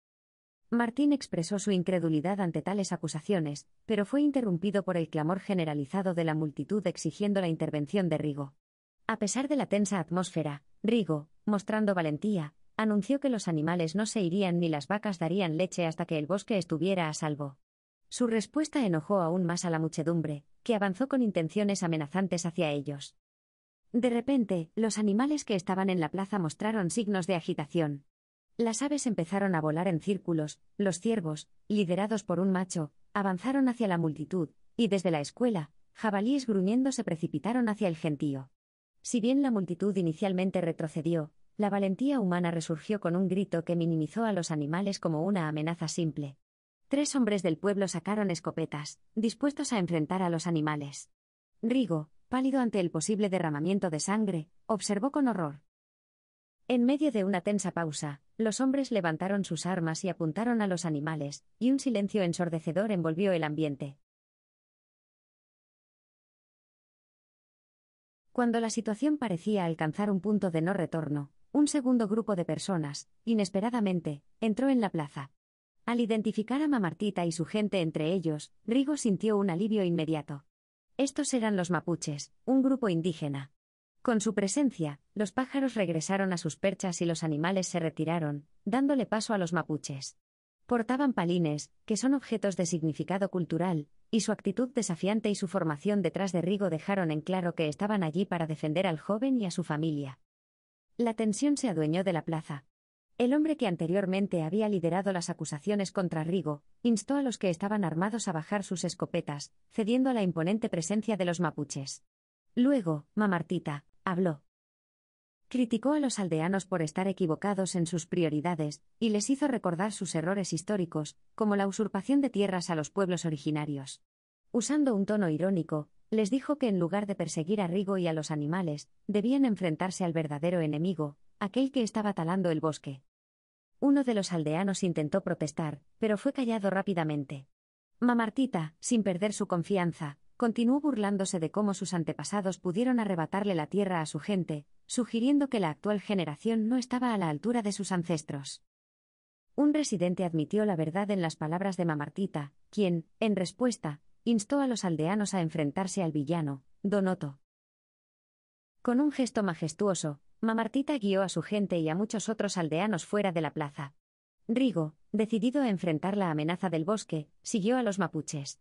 Martín expresó su incredulidad ante tales acusaciones, pero fue interrumpido por el clamor generalizado de la multitud exigiendo la intervención de Rigo. A pesar de la tensa atmósfera, Rigo, mostrando valentía, anunció que los animales no se irían ni las vacas darían leche hasta que el bosque estuviera a salvo. Su respuesta enojó aún más a la muchedumbre, que avanzó con intenciones amenazantes hacia ellos. De repente, los animales que estaban en la plaza mostraron signos de agitación. Las aves empezaron a volar en círculos, los ciervos, liderados por un macho, avanzaron hacia la multitud, y desde la escuela, jabalíes gruñendo se precipitaron hacia el gentío. Si bien la multitud inicialmente retrocedió, la valentía humana resurgió con un grito que minimizó a los animales como una amenaza simple. Tres hombres del pueblo sacaron escopetas, dispuestos a enfrentar a los animales. Rigo, pálido ante el posible derramamiento de sangre, observó con horror. En medio de una tensa pausa, los hombres levantaron sus armas y apuntaron a los animales, y un silencio ensordecedor envolvió el ambiente. Cuando la situación parecía alcanzar un punto de no retorno, un segundo grupo de personas, inesperadamente, entró en la plaza. Al identificar a Mamartita y su gente entre ellos, Rigo sintió un alivio inmediato. Estos eran los mapuches, un grupo indígena. Con su presencia, los pájaros regresaron a sus perchas y los animales se retiraron, dándole paso a los mapuches. Portaban palines, que son objetos de significado cultural, y su actitud desafiante y su formación detrás de Rigo dejaron en claro que estaban allí para defender al joven y a su familia. La tensión se adueñó de la plaza. El hombre que anteriormente había liderado las acusaciones contra Rigo, instó a los que estaban armados a bajar sus escopetas, cediendo a la imponente presencia de los mapuches. Luego, Mamartita, habló. Criticó a los aldeanos por estar equivocados en sus prioridades, y les hizo recordar sus errores históricos, como la usurpación de tierras a los pueblos originarios. Usando un tono irónico, les dijo que en lugar de perseguir a Rigo y a los animales, debían enfrentarse al verdadero enemigo, aquel que estaba talando el bosque. Uno de los aldeanos intentó protestar, pero fue callado rápidamente. Mamartita, sin perder su confianza, continuó burlándose de cómo sus antepasados pudieron arrebatarle la tierra a su gente, sugiriendo que la actual generación no estaba a la altura de sus ancestros. Un residente admitió la verdad en las palabras de Mamartita, quien, en respuesta, instó a los aldeanos a enfrentarse al villano, Donoto. Con un gesto majestuoso, Mamartita guió a su gente y a muchos otros aldeanos fuera de la plaza. Rigo, decidido a enfrentar la amenaza del bosque, siguió a los mapuches.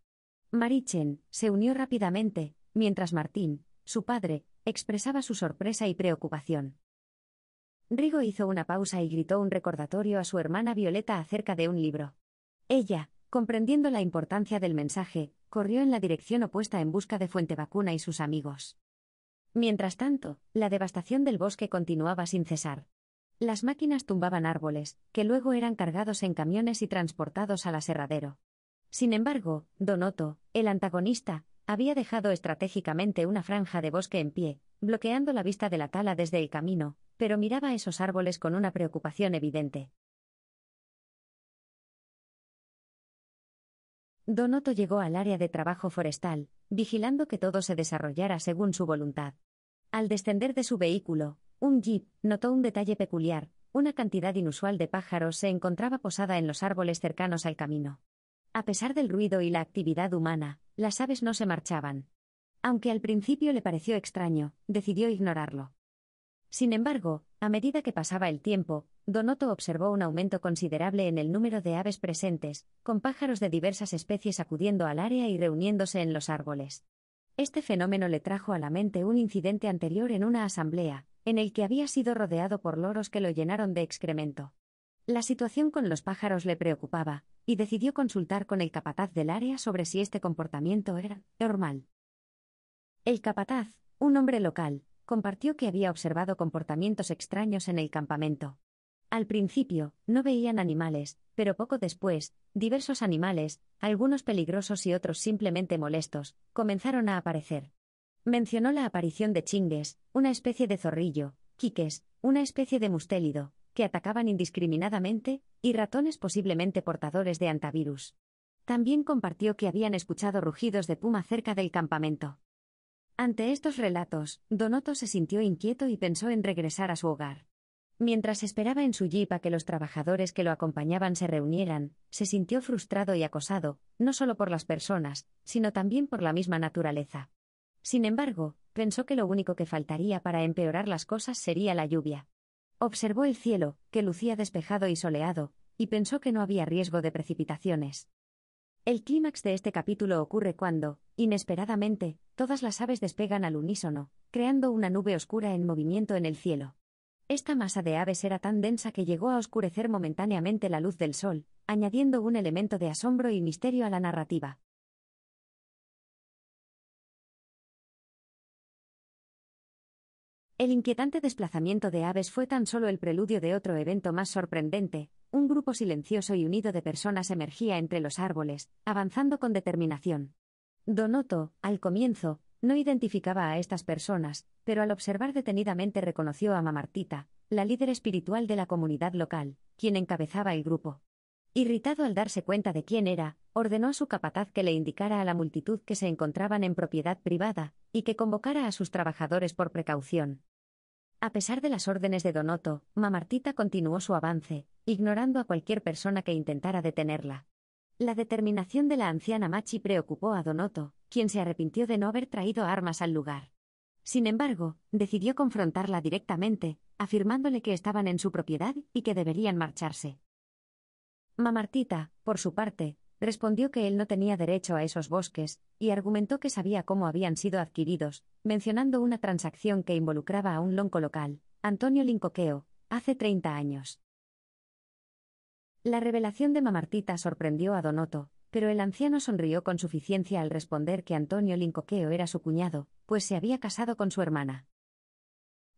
Marichen se unió rápidamente, mientras Martín, su padre, expresaba su sorpresa y preocupación. Rigo hizo una pausa y gritó un recordatorio a su hermana Violeta acerca de un libro. Ella, comprendiendo la importancia del mensaje, corrió en la dirección opuesta en busca de Fuente Vacuna y sus amigos. Mientras tanto, la devastación del bosque continuaba sin cesar. Las máquinas tumbaban árboles, que luego eran cargados en camiones y transportados al aserradero. Sin embargo, Donoto, el antagonista, había dejado estratégicamente una franja de bosque en pie, bloqueando la vista de la tala desde el camino, pero miraba esos árboles con una preocupación evidente. Donoto llegó al área de trabajo forestal, vigilando que todo se desarrollara según su voluntad. Al descender de su vehículo, un jeep notó un detalle peculiar, una cantidad inusual de pájaros se encontraba posada en los árboles cercanos al camino. A pesar del ruido y la actividad humana, las aves no se marchaban. Aunque al principio le pareció extraño, decidió ignorarlo. Sin embargo, a medida que pasaba el tiempo, Donoto observó un aumento considerable en el número de aves presentes, con pájaros de diversas especies acudiendo al área y reuniéndose en los árboles. Este fenómeno le trajo a la mente un incidente anterior en una asamblea, en el que había sido rodeado por loros que lo llenaron de excremento. La situación con los pájaros le preocupaba, y decidió consultar con el capataz del área sobre si este comportamiento era normal. El capataz, un hombre local, compartió que había observado comportamientos extraños en el campamento. Al principio, no veían animales, pero poco después, diversos animales, algunos peligrosos y otros simplemente molestos, comenzaron a aparecer. Mencionó la aparición de chingues, una especie de zorrillo, quiques, una especie de mustélido, que atacaban indiscriminadamente, y ratones posiblemente portadores de antivirus. También compartió que habían escuchado rugidos de puma cerca del campamento. Ante estos relatos, Donoto se sintió inquieto y pensó en regresar a su hogar. Mientras esperaba en su jeep a que los trabajadores que lo acompañaban se reunieran, se sintió frustrado y acosado, no solo por las personas, sino también por la misma naturaleza. Sin embargo, pensó que lo único que faltaría para empeorar las cosas sería la lluvia. Observó el cielo, que lucía despejado y soleado, y pensó que no había riesgo de precipitaciones. El clímax de este capítulo ocurre cuando, inesperadamente, todas las aves despegan al unísono, creando una nube oscura en movimiento en el cielo. Esta masa de aves era tan densa que llegó a oscurecer momentáneamente la luz del sol, añadiendo un elemento de asombro y misterio a la narrativa. El inquietante desplazamiento de aves fue tan solo el preludio de otro evento más sorprendente. Un grupo silencioso y unido de personas emergía entre los árboles, avanzando con determinación. Donoto, al comienzo, no identificaba a estas personas, pero al observar detenidamente reconoció a Mamartita, la líder espiritual de la comunidad local, quien encabezaba el grupo. Irritado al darse cuenta de quién era, ordenó a su capataz que le indicara a la multitud que se encontraban en propiedad privada, y que convocara a sus trabajadores por precaución. A pesar de las órdenes de Donoto, Mamartita continuó su avance, ignorando a cualquier persona que intentara detenerla. La determinación de la anciana Machi preocupó a Donoto, quien se arrepintió de no haber traído armas al lugar. Sin embargo, decidió confrontarla directamente, afirmándole que estaban en su propiedad y que deberían marcharse. Mamartita, por su parte, respondió que él no tenía derecho a esos bosques, y argumentó que sabía cómo habían sido adquiridos, mencionando una transacción que involucraba a un lonco local, Antonio Lincoqueo, hace 30 años. La revelación de Mamartita sorprendió a Donoto, pero el anciano sonrió con suficiencia al responder que Antonio Lincoqueo era su cuñado, pues se había casado con su hermana.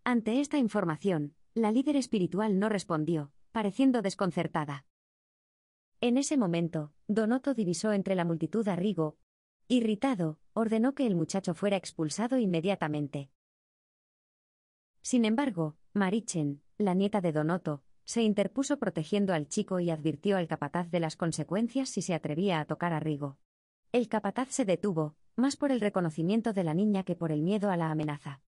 Ante esta información, la líder espiritual no respondió, pareciendo desconcertada. En ese momento, Donoto divisó entre la multitud a Rigo. Irritado, ordenó que el muchacho fuera expulsado inmediatamente. Sin embargo, Marichen, la nieta de Donoto, se interpuso protegiendo al chico y advirtió al capataz de las consecuencias si se atrevía a tocar a Rigo. El capataz se detuvo, más por el reconocimiento de la niña que por el miedo a la amenaza.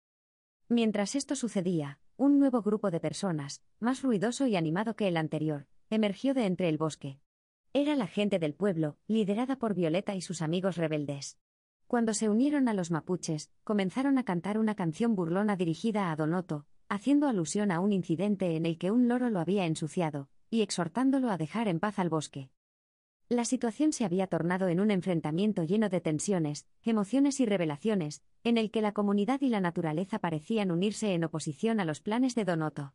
Mientras esto sucedía, un nuevo grupo de personas, más ruidoso y animado que el anterior, emergió de entre el bosque. Era la gente del pueblo, liderada por Violeta y sus amigos rebeldes. Cuando se unieron a los mapuches, comenzaron a cantar una canción burlona dirigida a Donoto, haciendo alusión a un incidente en el que un loro lo había ensuciado, y exhortándolo a dejar en paz al bosque. La situación se había tornado en un enfrentamiento lleno de tensiones, emociones y revelaciones, en el que la comunidad y la naturaleza parecían unirse en oposición a los planes de Donoto.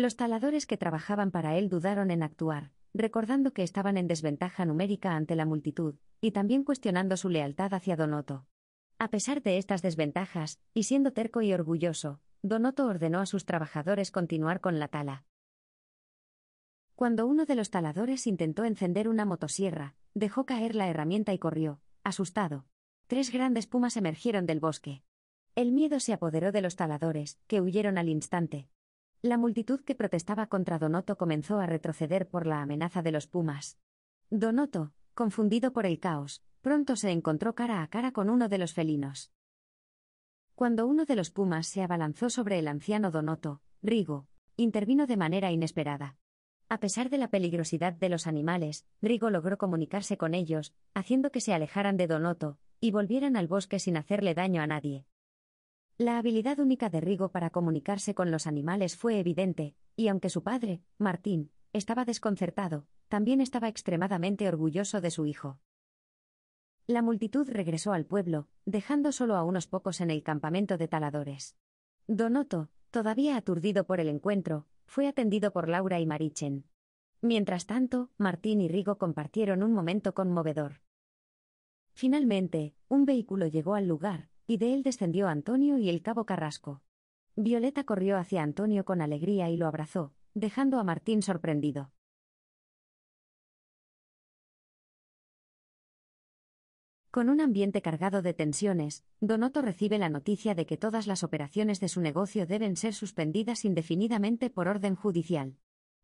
Los taladores que trabajaban para él dudaron en actuar, recordando que estaban en desventaja numérica ante la multitud, y también cuestionando su lealtad hacia Donoto. A pesar de estas desventajas, y siendo terco y orgulloso, Donoto ordenó a sus trabajadores continuar con la tala. Cuando uno de los taladores intentó encender una motosierra, dejó caer la herramienta y corrió, asustado. Tres grandes pumas emergieron del bosque. El miedo se apoderó de los taladores, que huyeron al instante. La multitud que protestaba contra Donoto comenzó a retroceder por la amenaza de los Pumas. Donoto, confundido por el caos, pronto se encontró cara a cara con uno de los felinos. Cuando uno de los Pumas se abalanzó sobre el anciano Donoto, Rigo, intervino de manera inesperada. A pesar de la peligrosidad de los animales, Rigo logró comunicarse con ellos, haciendo que se alejaran de Donoto, y volvieran al bosque sin hacerle daño a nadie. La habilidad única de Rigo para comunicarse con los animales fue evidente, y aunque su padre, Martín, estaba desconcertado, también estaba extremadamente orgulloso de su hijo. La multitud regresó al pueblo, dejando solo a unos pocos en el campamento de taladores. Donoto, todavía aturdido por el encuentro, fue atendido por Laura y Marichen. Mientras tanto, Martín y Rigo compartieron un momento conmovedor. Finalmente, un vehículo llegó al lugar, y de él descendió Antonio y el cabo Carrasco. Violeta corrió hacia Antonio con alegría y lo abrazó, dejando a Martín sorprendido. Con un ambiente cargado de tensiones, Donoto recibe la noticia de que todas las operaciones de su negocio deben ser suspendidas indefinidamente por orden judicial.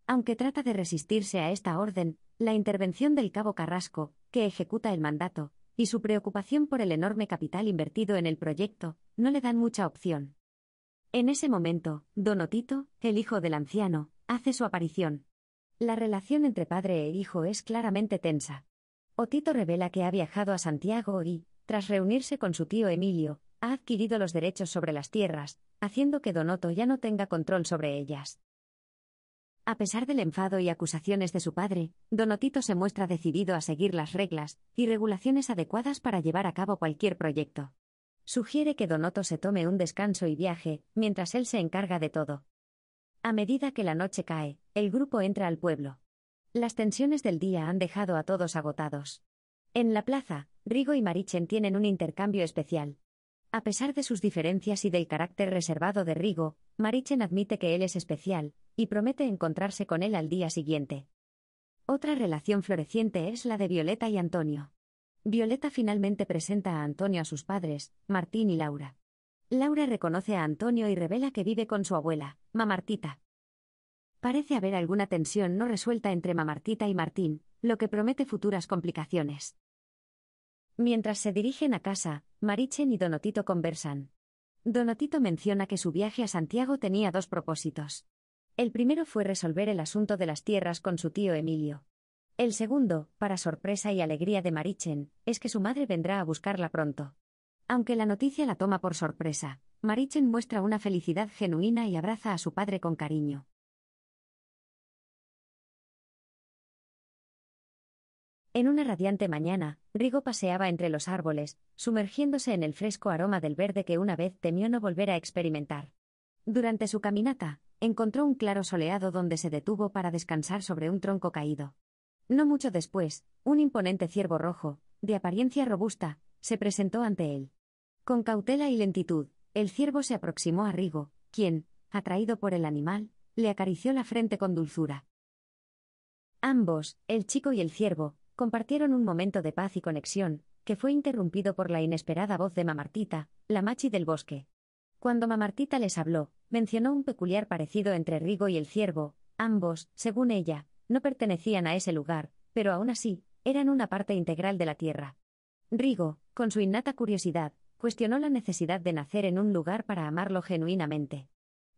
Aunque trata de resistirse a esta orden, la intervención del cabo Carrasco, que ejecuta el mandato, y su preocupación por el enorme capital invertido en el proyecto, no le dan mucha opción. En ese momento, Don Otito, el hijo del anciano, hace su aparición. La relación entre padre e hijo es claramente tensa. Otito revela que ha viajado a Santiago y, tras reunirse con su tío Emilio, ha adquirido los derechos sobre las tierras, haciendo que Donoto ya no tenga control sobre ellas. A pesar del enfado y acusaciones de su padre, Donotito se muestra decidido a seguir las reglas y regulaciones adecuadas para llevar a cabo cualquier proyecto. Sugiere que Donoto se tome un descanso y viaje, mientras él se encarga de todo. A medida que la noche cae, el grupo entra al pueblo. Las tensiones del día han dejado a todos agotados. En la plaza, Rigo y Marichen tienen un intercambio especial. A pesar de sus diferencias y del carácter reservado de Rigo, Marichen admite que él es especial, y promete encontrarse con él al día siguiente. Otra relación floreciente es la de Violeta y Antonio. Violeta finalmente presenta a Antonio a sus padres, Martín y Laura. Laura reconoce a Antonio y revela que vive con su abuela, Mamartita. Parece haber alguna tensión no resuelta entre Mamartita y Martín, lo que promete futuras complicaciones. Mientras se dirigen a casa, Marichen y Donotito conversan. Donotito menciona que su viaje a Santiago tenía dos propósitos. El primero fue resolver el asunto de las tierras con su tío Emilio. El segundo, para sorpresa y alegría de Marichen, es que su madre vendrá a buscarla pronto. Aunque la noticia la toma por sorpresa, Marichen muestra una felicidad genuina y abraza a su padre con cariño. En una radiante mañana, Rigo paseaba entre los árboles, sumergiéndose en el fresco aroma del verde que una vez temió no volver a experimentar. Durante su caminata, encontró un claro soleado donde se detuvo para descansar sobre un tronco caído. No mucho después, un imponente ciervo rojo, de apariencia robusta, se presentó ante él. Con cautela y lentitud, el ciervo se aproximó a Rigo, quien, atraído por el animal, le acarició la frente con dulzura. Ambos, el chico y el ciervo, compartieron un momento de paz y conexión, que fue interrumpido por la inesperada voz de Mamartita, la machi del bosque. Cuando Mamartita les habló, mencionó un peculiar parecido entre Rigo y el ciervo, ambos, según ella, no pertenecían a ese lugar, pero aún así, eran una parte integral de la Tierra. Rigo, con su innata curiosidad, cuestionó la necesidad de nacer en un lugar para amarlo genuinamente.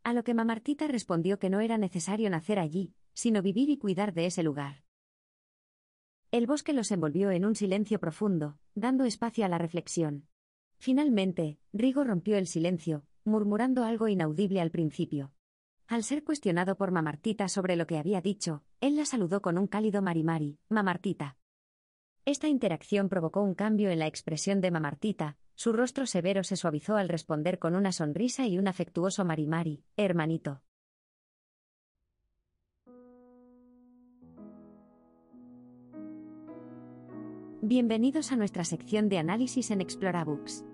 A lo que Mamartita respondió que no era necesario nacer allí, sino vivir y cuidar de ese lugar. El bosque los envolvió en un silencio profundo, dando espacio a la reflexión. Finalmente, Rigo rompió el silencio, murmurando algo inaudible al principio. Al ser cuestionado por Mamartita sobre lo que había dicho, él la saludó con un cálido marimari, Mamartita. Esta interacción provocó un cambio en la expresión de Mamartita, su rostro severo se suavizó al responder con una sonrisa y un afectuoso marimari, hermanito. Bienvenidos a nuestra sección de análisis en Explorabooks.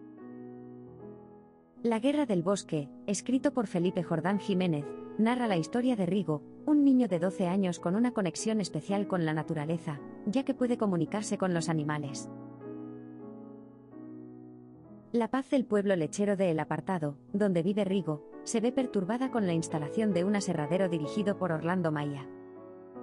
La Guerra del Bosque, escrito por Felipe Jordán Jiménez, narra la historia de Rigo, un niño de 12 años con una conexión especial con la naturaleza, ya que puede comunicarse con los animales. La paz del pueblo lechero de El Apartado, donde vive Rigo, se ve perturbada con la instalación de un aserradero dirigido por Orlando Maya.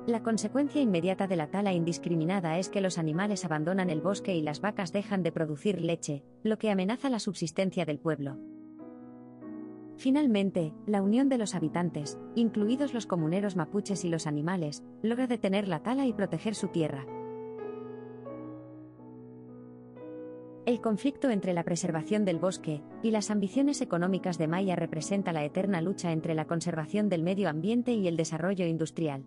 La consecuencia inmediata de la tala indiscriminada es que los animales abandonan el bosque y las vacas dejan de producir leche, lo que amenaza la subsistencia del pueblo. Finalmente, la unión de los habitantes, incluidos los comuneros mapuches y los animales, logra detener la tala y proteger su tierra. El conflicto entre la preservación del bosque y las ambiciones económicas de Maya representa la eterna lucha entre la conservación del medio ambiente y el desarrollo industrial.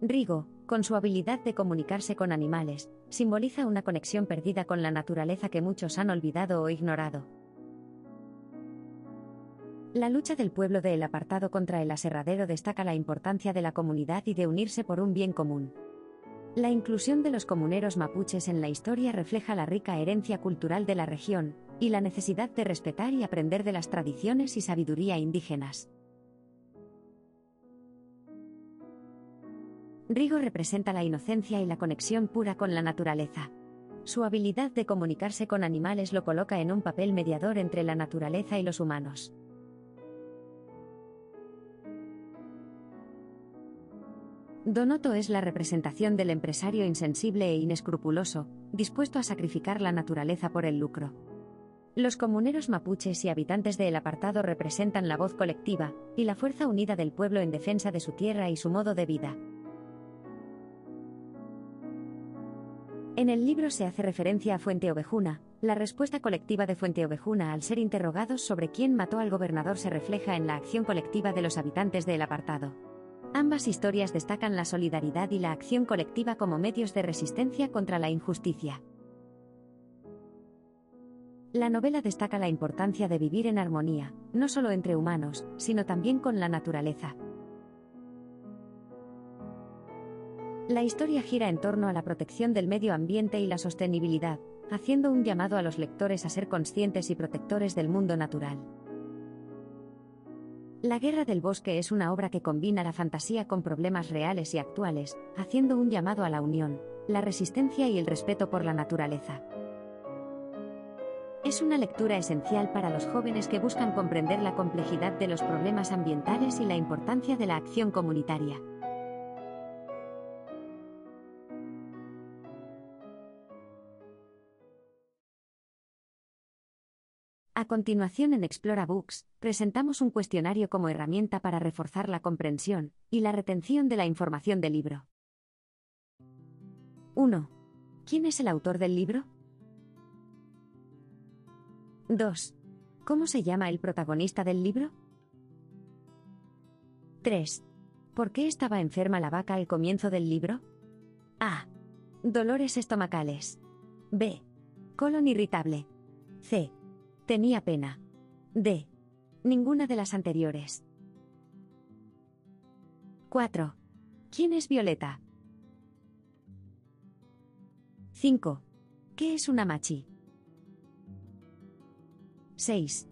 Rigo, con su habilidad de comunicarse con animales, simboliza una conexión perdida con la naturaleza que muchos han olvidado o ignorado. La lucha del pueblo de El Apartado contra el aserradero destaca la importancia de la comunidad y de unirse por un bien común. La inclusión de los comuneros mapuches en la historia refleja la rica herencia cultural de la región, y la necesidad de respetar y aprender de las tradiciones y sabiduría indígenas. Rigo representa la inocencia y la conexión pura con la naturaleza. Su habilidad de comunicarse con animales lo coloca en un papel mediador entre la naturaleza y los humanos. Donoto es la representación del empresario insensible e inescrupuloso, dispuesto a sacrificar la naturaleza por el lucro. Los comuneros mapuches y habitantes del apartado representan la voz colectiva y la fuerza unida del pueblo en defensa de su tierra y su modo de vida. En el libro se hace referencia a Fuente Ovejuna, la respuesta colectiva de Fuente Ovejuna al ser interrogados sobre quién mató al gobernador se refleja en la acción colectiva de los habitantes del apartado. Ambas historias destacan la solidaridad y la acción colectiva como medios de resistencia contra la injusticia. La novela destaca la importancia de vivir en armonía, no solo entre humanos, sino también con la naturaleza. La historia gira en torno a la protección del medio ambiente y la sostenibilidad, haciendo un llamado a los lectores a ser conscientes y protectores del mundo natural. La Guerra del Bosque es una obra que combina la fantasía con problemas reales y actuales, haciendo un llamado a la unión, la resistencia y el respeto por la naturaleza. Es una lectura esencial para los jóvenes que buscan comprender la complejidad de los problemas ambientales y la importancia de la acción comunitaria. A continuación en Explora Books, presentamos un cuestionario como herramienta para reforzar la comprensión y la retención de la información del libro. 1. ¿Quién es el autor del libro? 2. ¿Cómo se llama el protagonista del libro? 3. ¿Por qué estaba enferma la vaca al comienzo del libro? A. Dolores estomacales. B. Colon irritable. C. Tenía pena. D. Ninguna de las anteriores. 4. ¿Quién es Violeta? 5. ¿Qué es una machi? 6.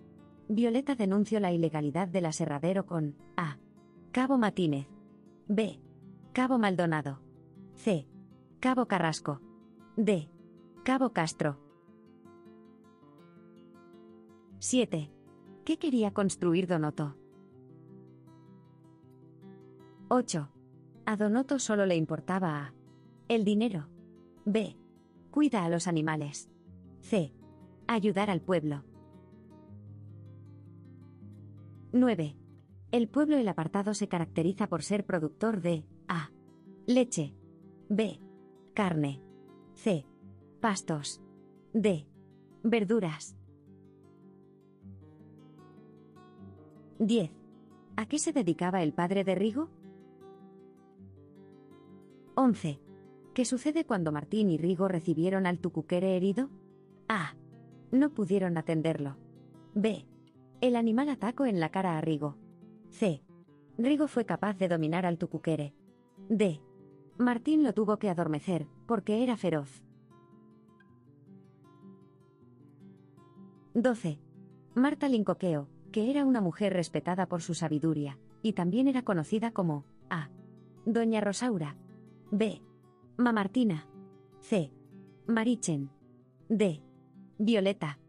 Violeta denunció la ilegalidad del aserradero con A. Cabo Matínez. B. Cabo Maldonado. C. Cabo Carrasco. D. Cabo Castro. 7. ¿Qué quería construir Donoto? 8. A Donoto solo le importaba a. El dinero. B. Cuida a los animales. C. Ayudar al pueblo. 9. El pueblo el apartado se caracteriza por ser productor de A. Leche. B. Carne. C. Pastos. D. Verduras. 10. ¿A qué se dedicaba el padre de Rigo? 11. ¿Qué sucede cuando Martín y Rigo recibieron al tucuquere herido? A. No pudieron atenderlo. B. El animal atacó en la cara a Rigo. C. Rigo fue capaz de dominar al tucuquere. D. Martín lo tuvo que adormecer, porque era feroz. 12. Marta Lincoqueo, que era una mujer respetada por su sabiduría, y también era conocida como A. Doña Rosaura. B. Mamartina. C. Marichen. D. Violeta.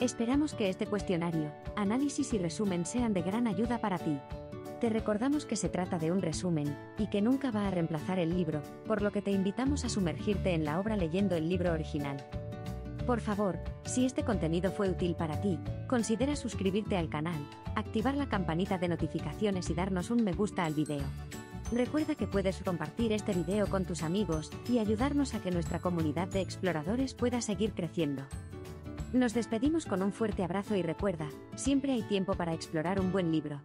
Esperamos que este cuestionario, análisis y resumen sean de gran ayuda para ti. Te recordamos que se trata de un resumen, y que nunca va a reemplazar el libro, por lo que te invitamos a sumergirte en la obra leyendo el libro original. Por favor, si este contenido fue útil para ti, considera suscribirte al canal, activar la campanita de notificaciones y darnos un me gusta al video. Recuerda que puedes compartir este video con tus amigos y ayudarnos a que nuestra comunidad de exploradores pueda seguir creciendo. Nos despedimos con un fuerte abrazo y recuerda, siempre hay tiempo para explorar un buen libro.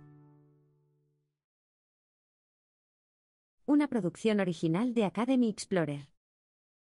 una producción original de Academy Explorer.